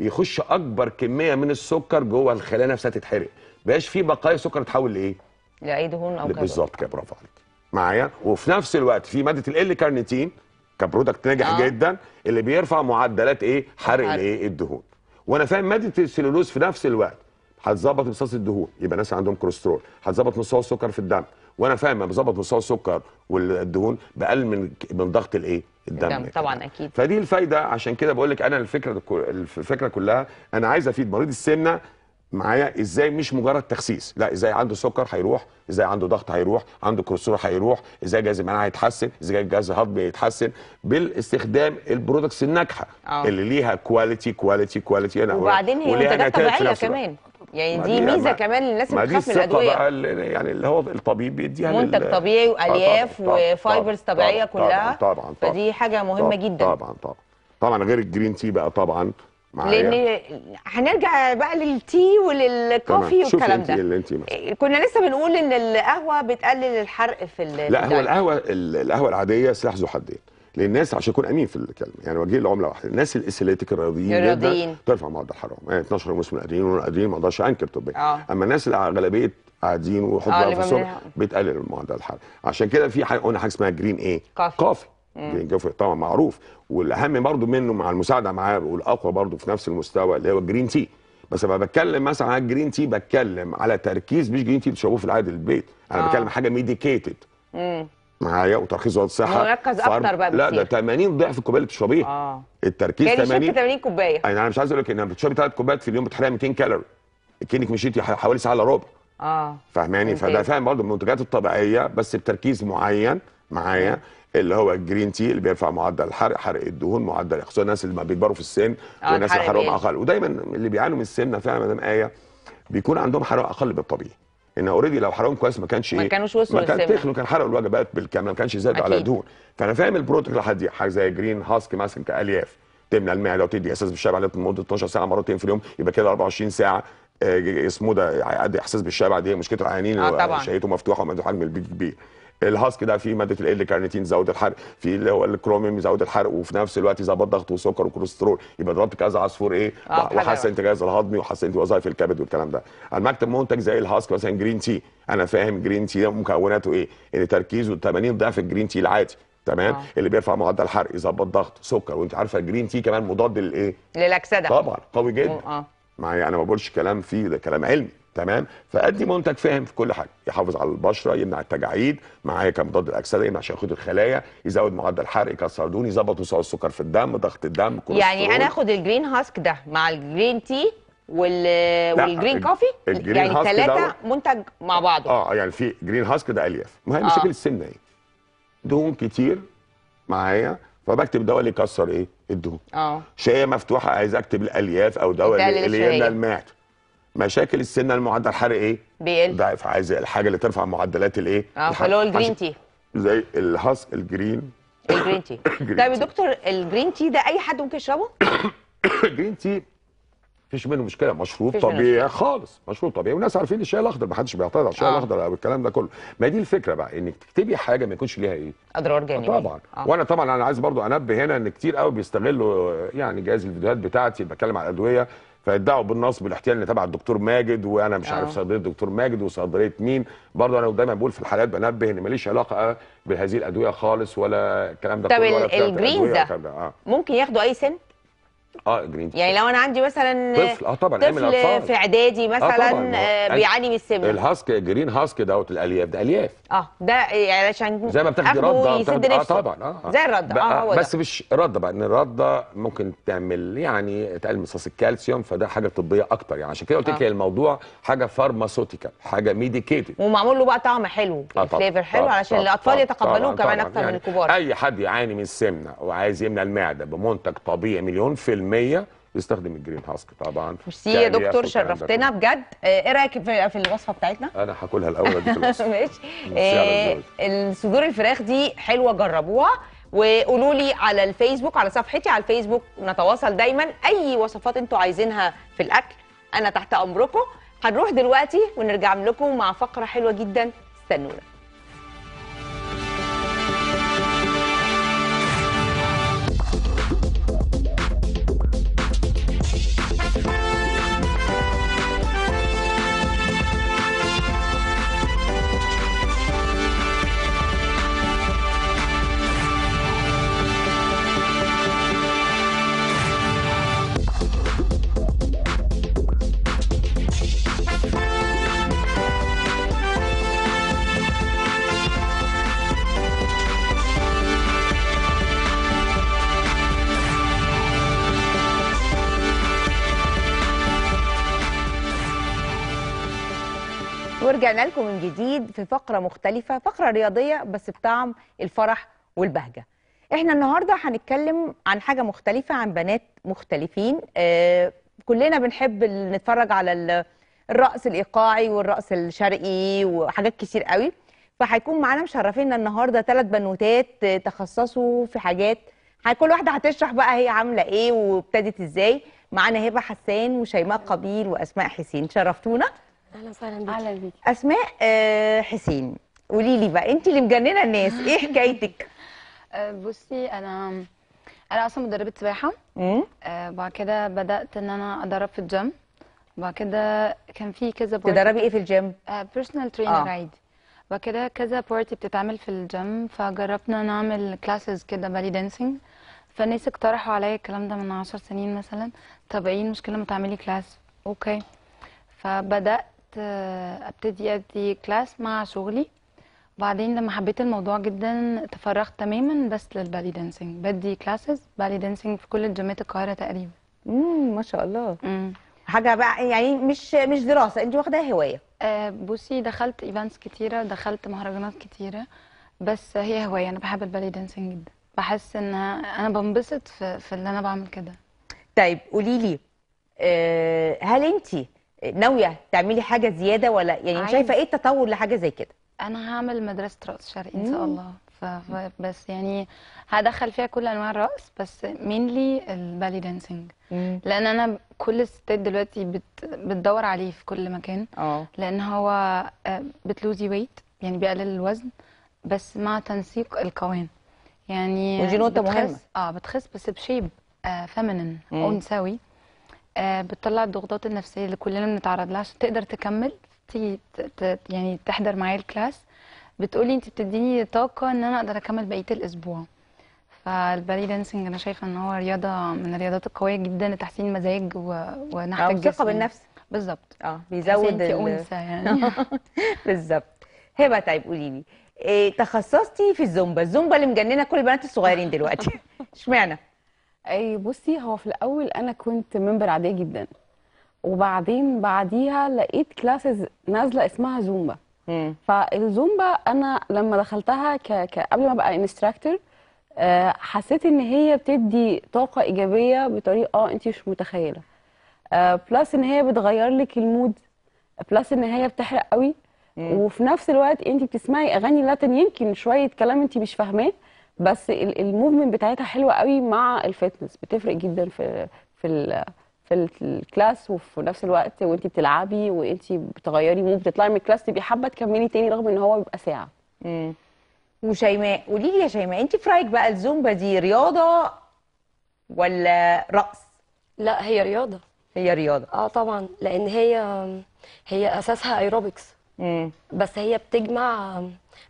Speaker 2: يخش اكبر كميه من السكر جوه الخلايا نفسها تتحرق بقاش فيه بقايا سكر تحول لايه
Speaker 1: لاي دهون او كده بالظبط
Speaker 2: كده برافو عليك معايا وفي نفس الوقت في ماده ال كارنتين كبرودكت ناجح آه. جدا اللي بيرفع معدلات ايه حرق الايه الدهون وانا فاهم ماده السلولوز في نفس الوقت هتظبط امتصاص الدهون يبقى ناس عندهم كوليسترول هتظبط مستوى السكر في الدم وانا فاهم ما بظبط مستوى السكر والدهون بقل من من ضغط الايه الدم, الدم طبعا اكيد فدي الفايده عشان كده بقول لك انا الفكره الفكره كلها انا عايز افيد مريض السمنه معايا ازاي مش مجرد تخسيس لا ازاي عنده سكر هيروح ازاي عنده ضغط هيروح عنده كوليسترول هيروح ازاي جهاز المناعه هيتحسن ازاي الجهاز الهضمي هيتحسن بالاستخدام البرودكتس الناجحه آه. اللي ليها كواليتي كواليتي كواليتي انا وبعدين هي منتجات طبيعيه كمان
Speaker 1: يعني دي ميزه ما كمان للناس اللي بتخاف من الادويه بقى
Speaker 2: يعني اللي هو الطبيب بيديها منتج طبيعي آه، والياف طبعًا
Speaker 1: وفايبرز طبعًا طبيعيه طبعًا كلها طبعا طبعا فدي حاجه مهمه طبعًا جدا
Speaker 2: طبعا طبعا طبعا غير الجرين تي بقى طبعا لان
Speaker 1: هنرجع بقى للتي وللكوفي والكلام ده اللي انت إيه، كنا لسه بنقول ان القهوه بتقلل الحرق في لا لا هو
Speaker 2: القهوه القهوه العاديه سلاح ذو حدين للناس عشان يكون امين في الكلمه يعني وجه لعمله واحده الناس الاسيليتيك الرياضيين جدا ترفع معدل الحراره إيه، يعني 12 ونص من القادرين والقادرين ما اقدرش انكر طبيا آه. اما الناس الاغلبيه غالبيه قاعدين وحب في آه، الصبح بتقلل معدل الحراره عشان كده في حاجه قلنا حاجه اسمها جرين ايه كوفي, كوفي. جين جوفري طبعا معروف والاهم برضه منه مع المساعده معاه والاقوى برضه في نفس المستوى اللي هو الجرين تي بس لما بتكلم مثلا على الجرين تي بتكلم على تركيز مش جرين تي بتشربوه في العادي البيت انا آه. بتكلم حاجه ميديكيتد معايا وترخيص وزاره الصحه مركز اكتر بقى لا ده 80 ضعف الكوبايه اللي بتشربيها اه التركيز 80 يعني
Speaker 1: 80 كوبايه
Speaker 2: يعني انا مش عايز اقول لك ان بتشربي ثلاث كوبايات في اليوم بتحرقي 200 كالوري كانك مشيتي حوالي ساعه الا ربع اه فاهماني فده فاهم برضه المنتجات الطبيعيه بس بتركيز معين معايا اللي هو الجرين تي اللي بيرفع معدل الحرق حرق الدهون معدل خصوصا الناس اللي ما بيكبروا في السن آه، والناس اللي حرقهم اقل ودايما اللي بيعانوا من السمنه فعلا مدام ايه بيكون عندهم حرق اقل بالطبيعي ان اوريدي لو حرقهم كويس ما كانش ما إيه، كانوش وصلوا ما كان تخنوا كان حرقوا الوجبات بالكامل ما كانش زاد على دهون فانا فاهم البروتوكول لحد دي حاجه زي جرين هاسك مثلا كالياف تمنع المعده وتدي اساس بالشبع لمده 12 ساعه مرتين في اليوم يبقى كده 24 ساعه آه، اسمه ده احساس بالشبع دي مشكله العيانين آه شهيته مفتوحه ومدوا حجم البيت كبير الهاسك ده فيه ماده الال كارنيتين يزود الحرق في اللي هو الكروميوم يزود الحرق وفي نفس الوقت يظبط ضغط وسكر وكوليسترول يبقى ضربت كذا عصفور ايه آه، وحسنت الجهاز الهضمي وحسنت وظائف الكبد والكلام ده المكتب منتج زي الهاسك مثلا جرين تي انا فاهم جرين تي ده مكوناته ايه ان تركيزه 80 ضعف الجرين تي العادي تمام آه. اللي بيرفع معدل الحرق يظبط ضغط سكر وانت عارفه الجرين تي كمان مضاد للايه
Speaker 1: للاكسده طبعا قوي جدا آه.
Speaker 2: معايا انا ما بقولش كلام فيه ده كلام علمي تمام فادي منتج فاهم في كل حاجه يحافظ على البشره يمنع التجاعيد معايا كمضاد الاكسده يمنع شيخوخه الخلايا يزود معدل الحرق يكسر دهون يظبط مستوى السكر في الدم ضغط الدم كل يعني انا اخد
Speaker 1: الجرين هاسك ده مع الجرين تي وال... والجرين كوفي الجرين يعني الثلاثه منتج مع بعضه اه,
Speaker 2: آه، يعني في جرين هاسك ده الياف ما هي مشاكل آه. السمنه ايه دهون كتير معايا فبكتب دواء اللي يكسر ايه الدهون اه شاي مفتوحه عايز اكتب الالياف او دواء اللي يمنع المعده مشاكل السنه المعدل حرق ايه؟ بيقل ضعيف عايز الحاجه اللي ترفع معدلات الايه؟ اه فاللي هو الجرين تي زي الهاس الجرين الجرين
Speaker 1: تي طيب يا دكتور الجرين تي ده اي حد ممكن يشربه؟
Speaker 2: الجرين تي مفيش منه مشكله مشروب طبيعي خالص مشروب طبيعي والناس عارفين الشاي الاخضر محدش بيعترض على الشاي آه. الاخضر او الكلام ده كله ما دي الفكره بقى انك تكتبي حاجه ما يكونش ليها ايه
Speaker 1: اضرار جانبيه طبعا آه.
Speaker 2: وانا طبعا انا عايز برضو انبه هنا ان كتير قوي بيستغلوا يعني جهاز الفيديوهات بتاعتي بتكلم على الادويه فادعوا بالنصب الاحتيال اللي تبع الدكتور ماجد وانا مش عارف صيدليه آه. الدكتور ماجد وصيدليه مين برضه انا دايما بقول في الحالات بنبه ان ماليش علاقه بهذه الادويه خالص ولا الكلام ده كله ولا الجرين ده آه.
Speaker 1: ممكن ياخدوا اي سن اه جرين تي يعني لو انا عندي مثلا طفل اه طبعا طفل الأطفال. في اعدادي اه مثلا آه آه بيعاني من السمنه الهاسك
Speaker 2: جرين هاسك دوت الالياف ده الياف
Speaker 1: اه ده يعني زي ما بتاخدي رده اه طبعا اه،, اه زي الرده اه هو بس ده.
Speaker 2: مش رده بقى ان الرده ممكن تعمل يعني تقلل مصاص الكالسيوم فده حاجه طبيه اكتر يعني عشان كده قلت لك آه. الموضوع حاجه فارماسوتيكال حاجه ميديكيتد
Speaker 1: ومعمول له بقى طعم حلو آه فليفر حلو طبعًا علشان الاطفال يتقبلوه كمان اكتر من يعني
Speaker 2: الكبار اي حد يعاني من السمنه وعايز يمنع المعده بمنتج طبيعي مليون في 100% يستخدم الجرين هاسك طبعا ميرسي يا دكتور شرفتنا
Speaker 1: بجد آه، ايه رايك في, في الوصفه بتاعتنا
Speaker 2: انا هاكلها الاول دي ماشي
Speaker 1: إيه الصدور الفراخ دي حلوه جربوها وقولوا لي على الفيسبوك على صفحتي على الفيسبوك نتواصل دايما اي وصفات انتم عايزينها في الاكل انا تحت امركم هنروح دلوقتي ونرجع لكم مع فقره حلوه جدا استنونا رجعنا لكم من جديد في فقرة مختلفة فقرة رياضية بس بطعم الفرح والبهجة احنا النهاردة هنتكلم عن حاجة مختلفة عن بنات مختلفين آه كلنا بنحب نتفرج على الرقص الإيقاعي والرقص الشرقي وحاجات كتير قوي فهيكون معانا مشرفينا النهاردة ثلاث بنوتات تخصصوا في حاجات كل واحدة هتشرح بقى هي عاملة ايه وابتدت ازاي معانا هبة حسان وشيماء قبيل وأسماء حسين شرفتونا
Speaker 4: اهلا وسهلا بيكي اهلا بيكي
Speaker 1: اسماء آه، حسين قولي لي بقى انت اللي مجننه الناس ايه حكايتك
Speaker 5: آه، بصي انا انا اصلا مدربه سباحه آه، بعد كده بدات ان انا ادرب في الجيم بعد كده كان في كذا تدربي ايه في الجيم؟ بيرسونال ترينر عادي بعد كده كذا بارتي بتتعمل في الجيم فجربنا نعمل كلاسز كده بالي دانسينج فالناس اقترحوا عليا الكلام ده من 10 سنين مثلا طب ايه المشكله ما تعملي كلاس اوكي فبدات بدأت أبتدي أدي كلاس مع شغلي وبعدين لما حبيت الموضوع جدا تفرغت تماما بس للبالي دانسينج بدي كلاسز بالي دانسينج في كل الجامعات القاهرة تقريبا
Speaker 1: امم ما شاء الله مم. حاجه بقى يعني مش مش
Speaker 5: دراسه انت واخداها هوايه آه بصي دخلت ايفنتس كتيره دخلت مهرجانات كتيره بس هي هوايه انا بحب البالي دانسينج جدا بحس ان انا بنبسط في, في اللي انا بعمل كده
Speaker 1: طيب قولي لي آه هل انت ناويه تعملي حاجه زياده ولا يعني شايفه ايه التطور لحاجه زي كده
Speaker 5: انا هعمل مدرسه رقص شرقي ان شاء الله بس يعني هدخل فيها كل انواع الرقص بس مينلي البالي دانسينج لان انا كل الستات دلوقتي بت بتدور عليه في كل مكان أوه. لان هو آه، بتلوزي ويت يعني بيقلل الوزن بس مع تنسيق القوام يعني ودي نقطه مهمه اه بتخس بس بشيب آه فيمينين انثوي آه، بتطلع الضغوطات النفسيه اللي كلنا بنتعرض لها عشان تقدر تكمل تيجي يعني تحضر معايا الكلاس بتقولي انت بتديني طاقه ان انا اقدر اكمل بقيه الاسبوع فالبالي دانسينج انا شايفه ان هو رياضه من الرياضات القويه جدا لتحسين المزاج ونحو ونحت الجسم الثقه بالنفس بالظبط
Speaker 1: اه بيزود انثى يعني بالظبط هبه طيب قولي لي إيه تخصصتي في الزومبا الزومبا اللي مجننه كل البنات الصغيرين دلوقتي اشمعنى اي
Speaker 6: بصي هو في الاول انا كنت ممبر عاديه جدا وبعدين بعديها لقيت كلاسز نازله اسمها زومبا فالزومبا انا لما دخلتها ك... ك... قبل ما ابقى انستراكتور آه، حسيت ان هي بتدي طاقه ايجابيه بطريقه انت مش متخيله بلس آه، ان هي بتغير لك المود بلس ان هي بتحرق قوي وفي نفس الوقت انت بتسمعي اغاني لاتن يمكن شويه كلام انت مش فاهماه بس الموفمنت بتاعتها حلوه قوي مع الفتنس بتفرق جدا في في ال في الكلاس وفي نفس الوقت وانت بتلعبي وانت بتغيري مو بتطلعي من الكلاس تبقي حابه تكملي تاني رغم ان هو بيبقى ساعه امم وشيماء قولي لي يا شيماء انت في رايك بقى الزومبا دي رياضه
Speaker 4: ولا رقص لا هي رياضه هي رياضه اه طبعا لان هي هي اساسها ايروبكس امم بس هي بتجمع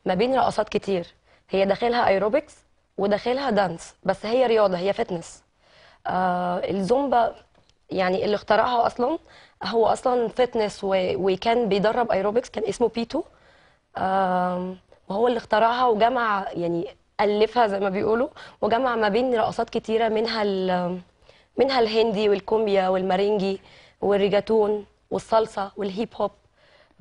Speaker 4: ما بين رقصات كتير هي داخلها ايروبكس وداخلها دانس بس هي رياضه هي فتنس آه الزومبا يعني اللي اخترعها اصلا هو اصلا فتنس وكان بيدرب ايروبكس كان اسمه بيتو آه وهو اللي اخترعها وجمع يعني الفها زي ما بيقولوا وجمع ما بين رقصات كتيره منها منها الهندي والكومبيا والمارينجي والريجاتون والصلصه والهيب هوب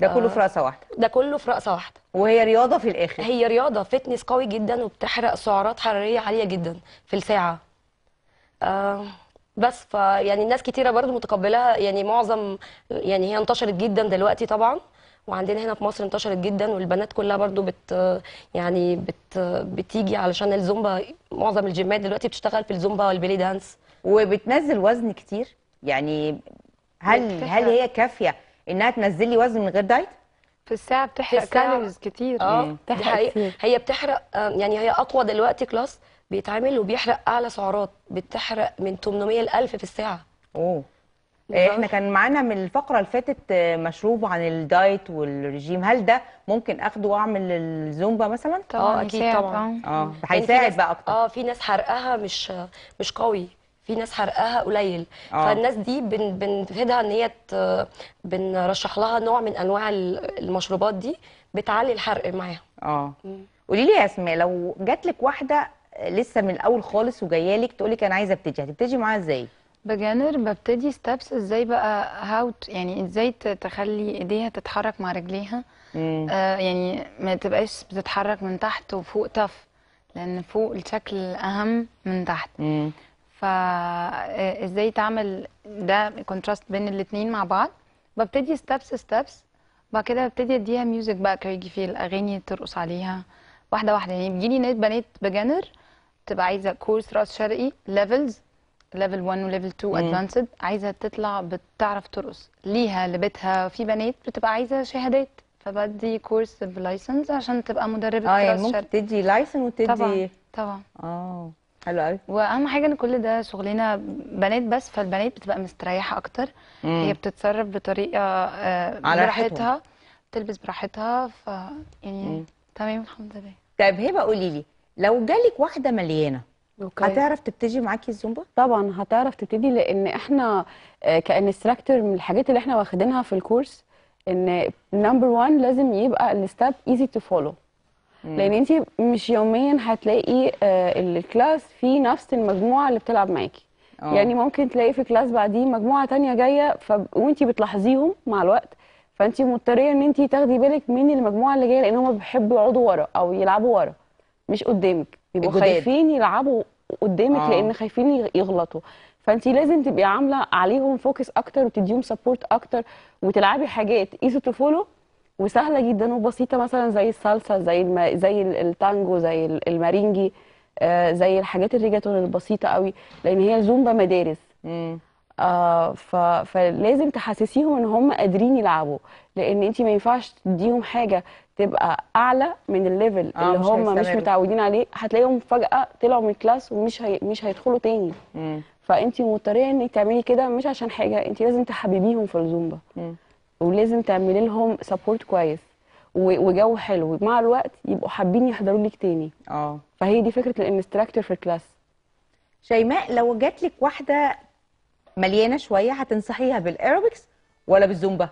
Speaker 4: ده كله آه، في رقصه واحده ده كله في رقصه واحده وهي رياضه في الاخر هي رياضه فتنس قوي جدا وبتحرق سعرات حراريه عاليه جدا في الساعه آه بس فيعني الناس كتيره برضو متقبلاها يعني معظم يعني هي انتشرت جدا دلوقتي طبعا وعندنا هنا في مصر انتشرت جدا والبنات كلها برضو بت يعني بت بتيجي علشان الزومبا معظم الجيمات دلوقتي بتشتغل في الزومبا والبيلي دانس وبتنزل وزن كتير يعني هل هل هي كافيه
Speaker 1: انها تنزل لي وزن من غير دايت
Speaker 4: في الساعه بتحرق كالوريز كتير اه بتحرق هي بتحرق آه، يعني هي اقوى دلوقتي كلاس بيتعمل وبيحرق اعلى سعرات بتحرق من 800 ل 1000 في الساعه اوه إيه، احنا كان معانا من الفقره اللي فاتت آه،
Speaker 1: مشروب عن الدايت والرجيم هل ده ممكن اخده واعمل الزومبا مثلا طبعا آه، اكيد طبعا اه هيساعد
Speaker 4: بقى اكتر اه في ناس حرقها مش مش قوي في ناس حرقها قليل أوه. فالناس دي بن بنفيدها ان هي بنرشح لها نوع من انواع المشروبات دي بتعلي الحرق معاها اه
Speaker 1: قولي لي يا اسماء لو جات لك واحده لسه من الاول خالص وجايه لك تقول لك انا عايزه ابتدي هتبتدي معاها ازاي بجانر ببتدي ستابس ازاي بقى هاو يعني ازاي
Speaker 5: تخلي ايديها تتحرك مع رجليها آه يعني ما تبقاش بتتحرك من تحت وفوق طف لان فوق الشكل اهم من تحت مم. فازاي آه، تعمل ده كونتراست بين الاثنين مع بعض ببتدي ستابس ستابس بعد كده ببتدي اديها ميوزك بقى كيجي في الاغاني ترقص عليها واحده واحده يعني بيجيني ناس بنات بجانر تبقى عايزه كورس راس شرقي ليفلز ليفل 1 وليفل 2 ادفانسد عايزه تطلع بتعرف ترقص ليها لبيتها في بنات بتبقى عايزه شهادات فبدي كورس بلايسنس عشان تبقى مدربه اه يعني ممكن تدي لايسنس وتدي طبعا طبعا اه حلو قوي واهم حاجه ان كل ده شغلنا بنات بس فالبنات بتبقى مستريحه اكتر مم. هي بتتصرف بطريقه آه،
Speaker 1: على براحتها
Speaker 5: بتلبس براحتها ف يعني تمام الحمد لله
Speaker 6: طيب هبه قولي لي لو جالك واحده مليانه أوكي. هتعرف تبتدي معاكي الزومبا؟ طبعا هتعرف تبتدي لان احنا آه، كانستراكتور من الحاجات اللي احنا واخدينها في الكورس ان نمبر 1 لازم يبقى الستاب ايزي تو فولو لان انت مش يوميا هتلاقي آه، الكلاس فيه نفس المجموعه اللي بتلعب معاكي اه. يعني ممكن تلاقي في كلاس بعديه مجموعه تانية جايه ف... وانت بتلاحظيهم مع الوقت فانت مضطريه ان انت تاخدي بالك من المجموعه اللي جايه لان هم بيحبوا يقعدوا ورا او يلعبوا ورا مش قدامك بيبقوا خايفين يلعبوا قدامك أوه. لان خايفين يغلطوا فانت لازم تبقي عامله عليهم فوكس اكتر وتديهم سبورت اكتر وتلعبي حاجات ايزي تو فولو وسهله جدا وبسيطه مثلا زي الصلصه زي الم... زي التانجو زي المارينجي آه زي الحاجات الريجاتون البسيطه قوي لان هي الزومبا مدارس آه ف... فلازم تحسسيهم ان هم قادرين يلعبوا لان انت ما ينفعش تديهم حاجه تبقى اعلى من الليفل آه اللي مش هم مش متعودين عليه هتلاقيهم فجاه طلعوا من الكلاس ومش هي... مش هيدخلوا تاني مم. فانت مضطريه انك تعملي كده مش عشان حاجه انت لازم تحببيهم في الزومبا مم. ولازم تعملي لهم سبورت كويس وجو حلو مع الوقت يبقوا حابين يحضروا لك تاني اه فهي دي فكره الانستراكتور في الكلاس شيماء لو جات
Speaker 1: لك واحده مليانه شويه هتنصحيها بالايروبكس ولا بالزومبا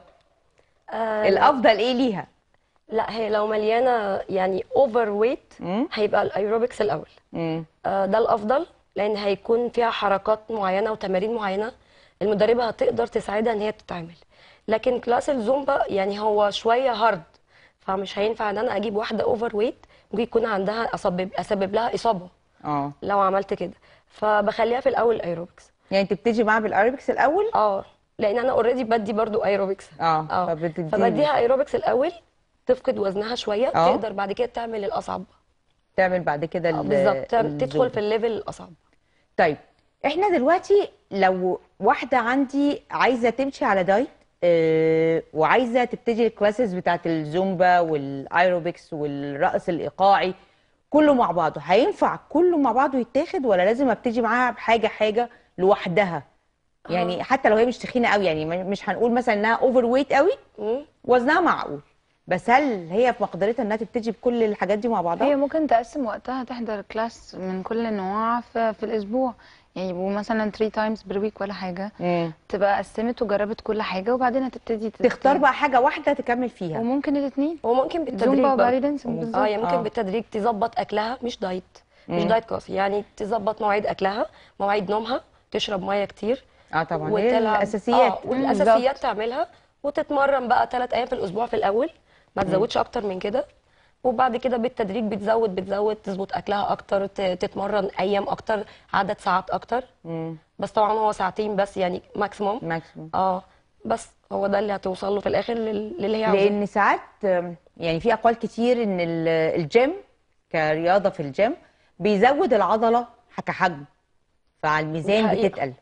Speaker 4: آه الافضل ايه ليها لا هي لو مليانه يعني اوفر ويت هيبقى الايروبكس الاول آه ده الافضل لان هيكون فيها حركات معينه وتمارين معينه المدربه هتقدر تساعدها ان هي تتعمل لكن كلاس الزومبا يعني هو شويه هارد فمش هينفع ان انا اجيب واحده اوفر ويت ممكن يكون عندها اسبب اسبب لها اصابه اه لو عملت كده فبخليها في الاول ايروبكس يعني تبتدي معاها بالايروبكس الاول اه لان انا اوريدي بدي برضو ايروبكس اه, آه. فبديها ايروبكس الاول تفقد وزنها شويه أوه. تقدر بعد كده تعمل الاصعب تعمل بعد كده آه، بالظبط تدخل في الليفل الاصعب طيب احنا
Speaker 1: دلوقتي لو واحده عندي عايزه تمشي على دايت آه، وعايزه تبتدي الكلاسز بتاعت الزومبا والايروبكس والرقص الايقاعي كله مع بعضه هينفع كله مع بعضه يتاخد ولا لازم ابتدي معاها بحاجه حاجه لوحدها آه. يعني حتى لو هي مش تخينه قوي يعني مش هنقول مثلا انها اوفر ويت قوي وزنها معقول بس هل هي في مقدرتها انها تبتدي بكل الحاجات دي مع بعضها؟ هي
Speaker 5: ممكن تقسم وقتها تحضر كلاس من كل نوع في, في الاسبوع يعني يبقوا مثلا 3 تايمز بير ويك ولا حاجه مم. تبقى قسمت وجربت كل حاجه وبعدين هتبتدي تختار بقى
Speaker 4: حاجه واحده تكمل فيها وممكن الاثنين وممكن بالتدريج اه يعني ممكن آه. بالتدريج تظبط اكلها مش دايت مش دايت قاسي يعني تظبط مواعيد اكلها مواعيد نومها تشرب ميه كتير اه طبعا وتلعب الاساسيات آه والاساسيات تعملها وتتمرن بقى ثلاث ايام في الاسبوع في الاول ما تزودش اكتر من كده وبعد كده بالتدريج بتزود بتزود تظبط اكلها اكتر تتمرن ايام اكتر عدد ساعات اكتر مم. بس طبعا هو ساعتين بس يعني ماكسيموم ماكسيموم اه بس هو ده اللي هتوصل له في الاخر للي هي عاوزاه لان
Speaker 1: ساعات يعني في اقوال كتير ان الجيم كرياضه في الجيم بيزود العضله كحجم فعلى الميزان بتتقل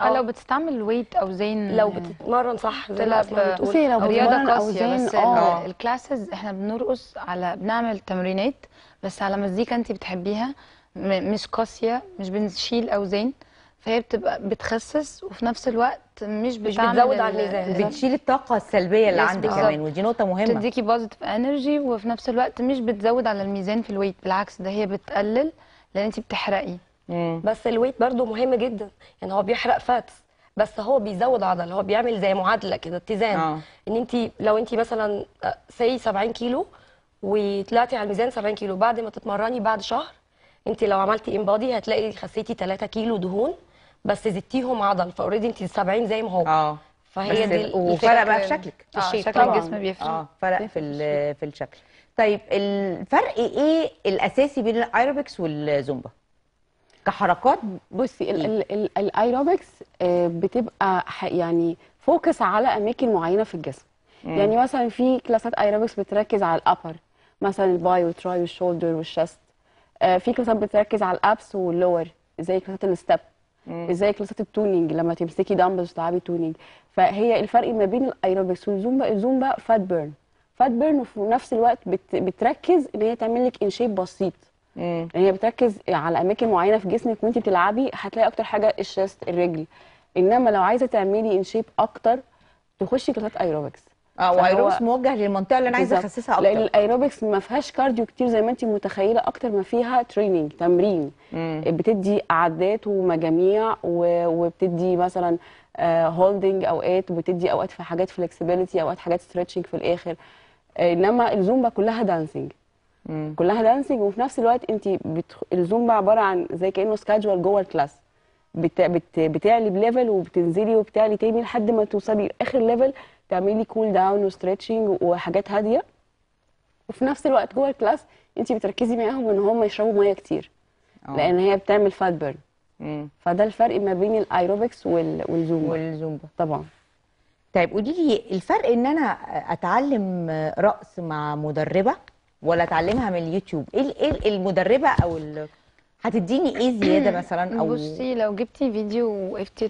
Speaker 1: اه لو
Speaker 5: بتستعمل ويت اوزان لو بتتمرن صح زي ما لو بتتمرن اوزان آه. اه الكلاسز احنا بنرقص على بنعمل تمرينات بس على مزيكا انت بتحبيها مش قاسيه مش بنشيل اوزان فهي بتبقى بتخسس وفي نفس الوقت مش بتعمل مش بتزود على الميزان بتشيل الطاقه السلبيه اللي عندك كمان ودي
Speaker 1: نقطه مهمه بتديكي
Speaker 5: بوزيتيف انرجي وفي نفس الوقت مش بتزود على الميزان في الويت
Speaker 4: بالعكس ده هي بتقلل لان انت بتحرقي بس الويت برضو مهم جدا يعني هو بيحرق فات بس هو بيزود عضل هو بيعمل زي معادله كده اتزان آه. ان انت لو انت مثلا آه، سي 70 كيلو وطلعتي على الميزان 70 كيلو بعد ما تتمرني بعد شهر انت لو عملتي امبادي هتلاقي خسيتي 3 كيلو دهون بس زدتيهم عضل فاوريدي انت 70 زي ما هو اه فهي دي وفرق بقى في آه، شكلك آه شكل طبعاً. الجسم بيفرق اه فرق في
Speaker 1: في الشكل طيب الفرق ايه الاساسي بين الايروبكس والزومبا كحركات بصي
Speaker 6: الايروبكس آه، بتبقى يعني فوكس على اماكن معينه في الجسم مم. يعني مثلا في كلاسات ايروبكس بتركز على الابر مثلا الباي والتراي والشولدر والشست في كلاسات بتركز على الابس واللور زي كلاسات الستب زي كلاسات التونينج لما تمسكي دمبلز وتلعبي تونينج فهي الفرق ما بين الايروبكس والزومبا الزومبا فات بيرن فات بيرن وفي نفس الوقت بتركز ان هي تعمل لك انشيب بسيط مم. يعني هي بتركز على اماكن معينه في جسمك وانت بتلعبي هتلاقي اكتر حاجه الشست الرجل انما لو عايزه تعملي ان شيب اكتر تخشي كلاسات ايروبكس اه وايروبكس موجه للمنطقه اللي انا عايزه اخسسها اكتر لان الايروبكس ما فيهاش كارديو كتير زي ما انت متخيله اكتر ما فيها تريننج تمرين مم. بتدي عدات ومجاميع و... وبتدي مثلا هولدنج آه، اوقات وبتدي اوقات في حاجات فلكسبيليتي اوقات حاجات ستريتشنج في الاخر انما الزومبا كلها دانسينج كلها دانسينج وفي نفس الوقت انت بتخ... الزومبا عباره عن زي كانه سكادجول جوه الكلاس بت... بت... بتعلي بليفل وبتنزلي وبتعلي تاني لحد ما توصلي لاخر ليفل تعملي كول داون وستريتشنج وحاجات هاديه وفي نفس الوقت جوه الكلاس انت بتركزي معاهم ان هم يشربوا ميه كتير أوه. لان هي بتعمل فات بيرن فده الفرق ما بين الايروبكس وال... والزومبا والزومبا طبعا طيب قولي لي الفرق ان انا
Speaker 1: اتعلم رقص مع مدربه ولا اتعلمها من اليوتيوب ايه ايه المدربه او ال... هتديني ايه زياده مثلا او بصي
Speaker 5: لو جبتي فيديو وقفتي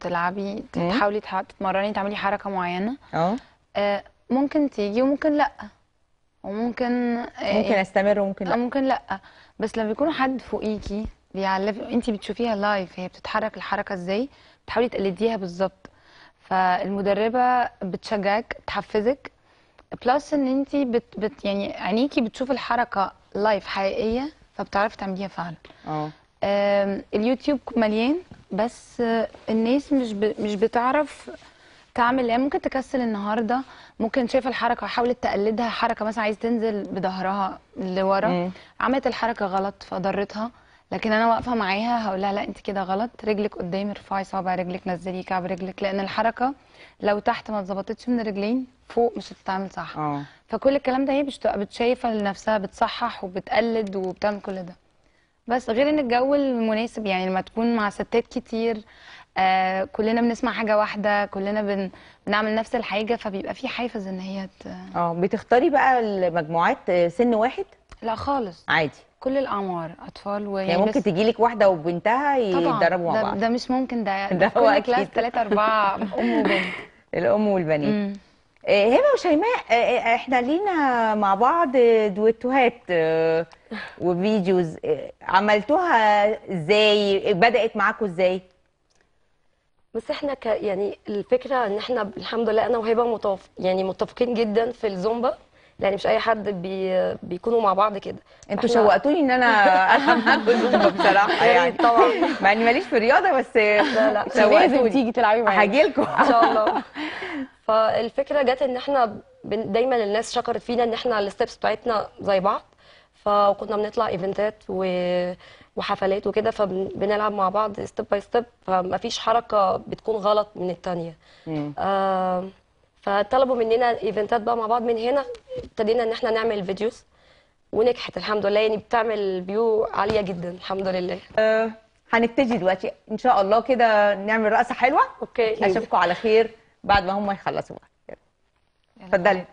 Speaker 5: تلعبي ايه؟ تحاولي تتمرني تعملي حركه معينه اه. اه ممكن تيجي وممكن لا وممكن آه، ممكن استمر وممكن لا ممكن لا بس لما بيكون حد فوقيكي بيعلمك انت بتشوفيها لايف هي بتتحرك الحركه ازاي بتحاولي تقلديها بالظبط فالمدربه بتشجعك تحفزك بلس ان انت بت, بت يعني عينيكي بتشوف الحركه لايف حقيقيه فبتعرفي تعمليها فعلا اه اليوتيوب مليان بس الناس مش ب... مش بتعرف تعمل ايه ممكن تكسل النهارده ممكن شايفه الحركه حاولت تقلدها حركه مثلا عايز تنزل بظهرها لورا عملت الحركه غلط فضرتها لكن انا واقفه معاها هقول لها لا انت كده غلط رجلك قدام ارفعي صابع رجلك نزلي كعب رجلك لان الحركه لو تحت ما اتظبطتش من الرجلين فوق مش هتتعمل صح أوه. فكل الكلام ده هي بتشايفه لنفسها بتصحح وبتقلد وبتعمل كل ده بس غير ان الجو المناسب يعني لما تكون مع ستات كتير آه كلنا بنسمع حاجه واحده كلنا بن... بنعمل نفس الحاجه فبيبقى في حافز ان هي
Speaker 1: اه بتختاري بقى المجموعات آه، سن واحد لا خالص عادي
Speaker 5: كل الاعمار اطفال و يعني ممكن تجي
Speaker 1: لك واحده وبنتها يتدربوا مع بعض
Speaker 5: ده مش ممكن ده ده هو اكيد كلاس 3 4 ام
Speaker 1: وبنت الام والبنين إيه، هبه وشيماء إيه، إيه، احنا لينا مع بعض دويتوهات وفيديوز عملتوها ازاي بدات معاكم ازاي
Speaker 4: بس احنا ك يعني الفكره ان احنا الحمد لله انا وهبه متوف يعني متفقين جدا في الزومبا يعني مش اي حد بي بيكونوا مع بعض كده انتوا شوقتوني ان انا افهم حد بصراحه يعني طبعا مع اني ماليش في الرياضه بس
Speaker 1: لا لا لازم تيجي تلعبي معايا هاجي لكم ان شاء الله
Speaker 4: فالفكره جت ان احنا دايما الناس شكرت فينا ان احنا الستبس بتاعتنا زي بعض فكنا بنطلع ايفنتات و وحفلات وكده فبنلعب مع بعض ستيب باي ستيب فمفيش حركه بتكون غلط من الثانيه فطلبوا مننا ايفنتات بقى مع بعض من هنا ابتدينا ان احنا نعمل فيديوز ونجحت الحمد لله يعني بتعمل بيو عاليه جدا الحمد لله آه، هنبتدي دلوقتي ان شاء الله
Speaker 1: كده نعمل رقصه حلوه اوكي اشوفكم على خير بعد ما هم يخلصوا اتفضلي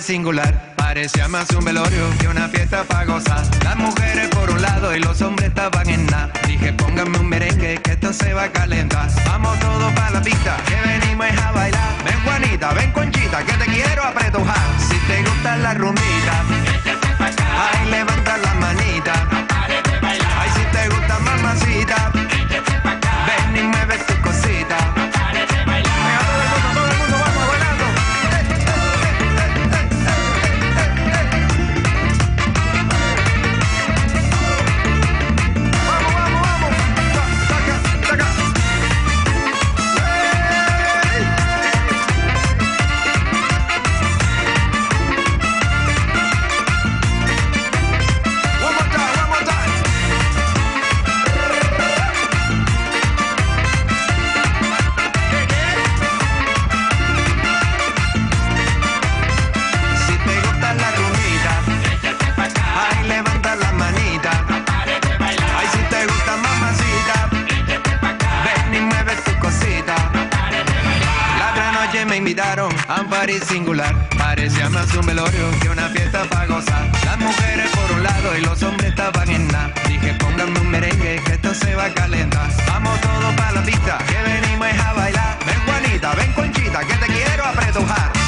Speaker 3: singular, parecía más un velorio que una fiesta pagosa Las mujeres por un lado y los hombres estaban en nada. Dije, póngame un merengue que esto se va a calentar. Vamos todos para la pista, que venimos a bailar. Ven Juanita, ven Conchita, que te quiero apretujar. Si te gusta la rumita, ay, levanta la manita. Ay, si te gusta mamacita. Amparis singular. Parecía más un velorio que una fiesta pagosa Las mujeres por un lado y los hombres estaban en nada. Dije, pónganme un merengue que esto se va a calentar. Vamos todos para la pista, que venimos a bailar. Ven Juanita, ven Conchita, que te quiero apretujar.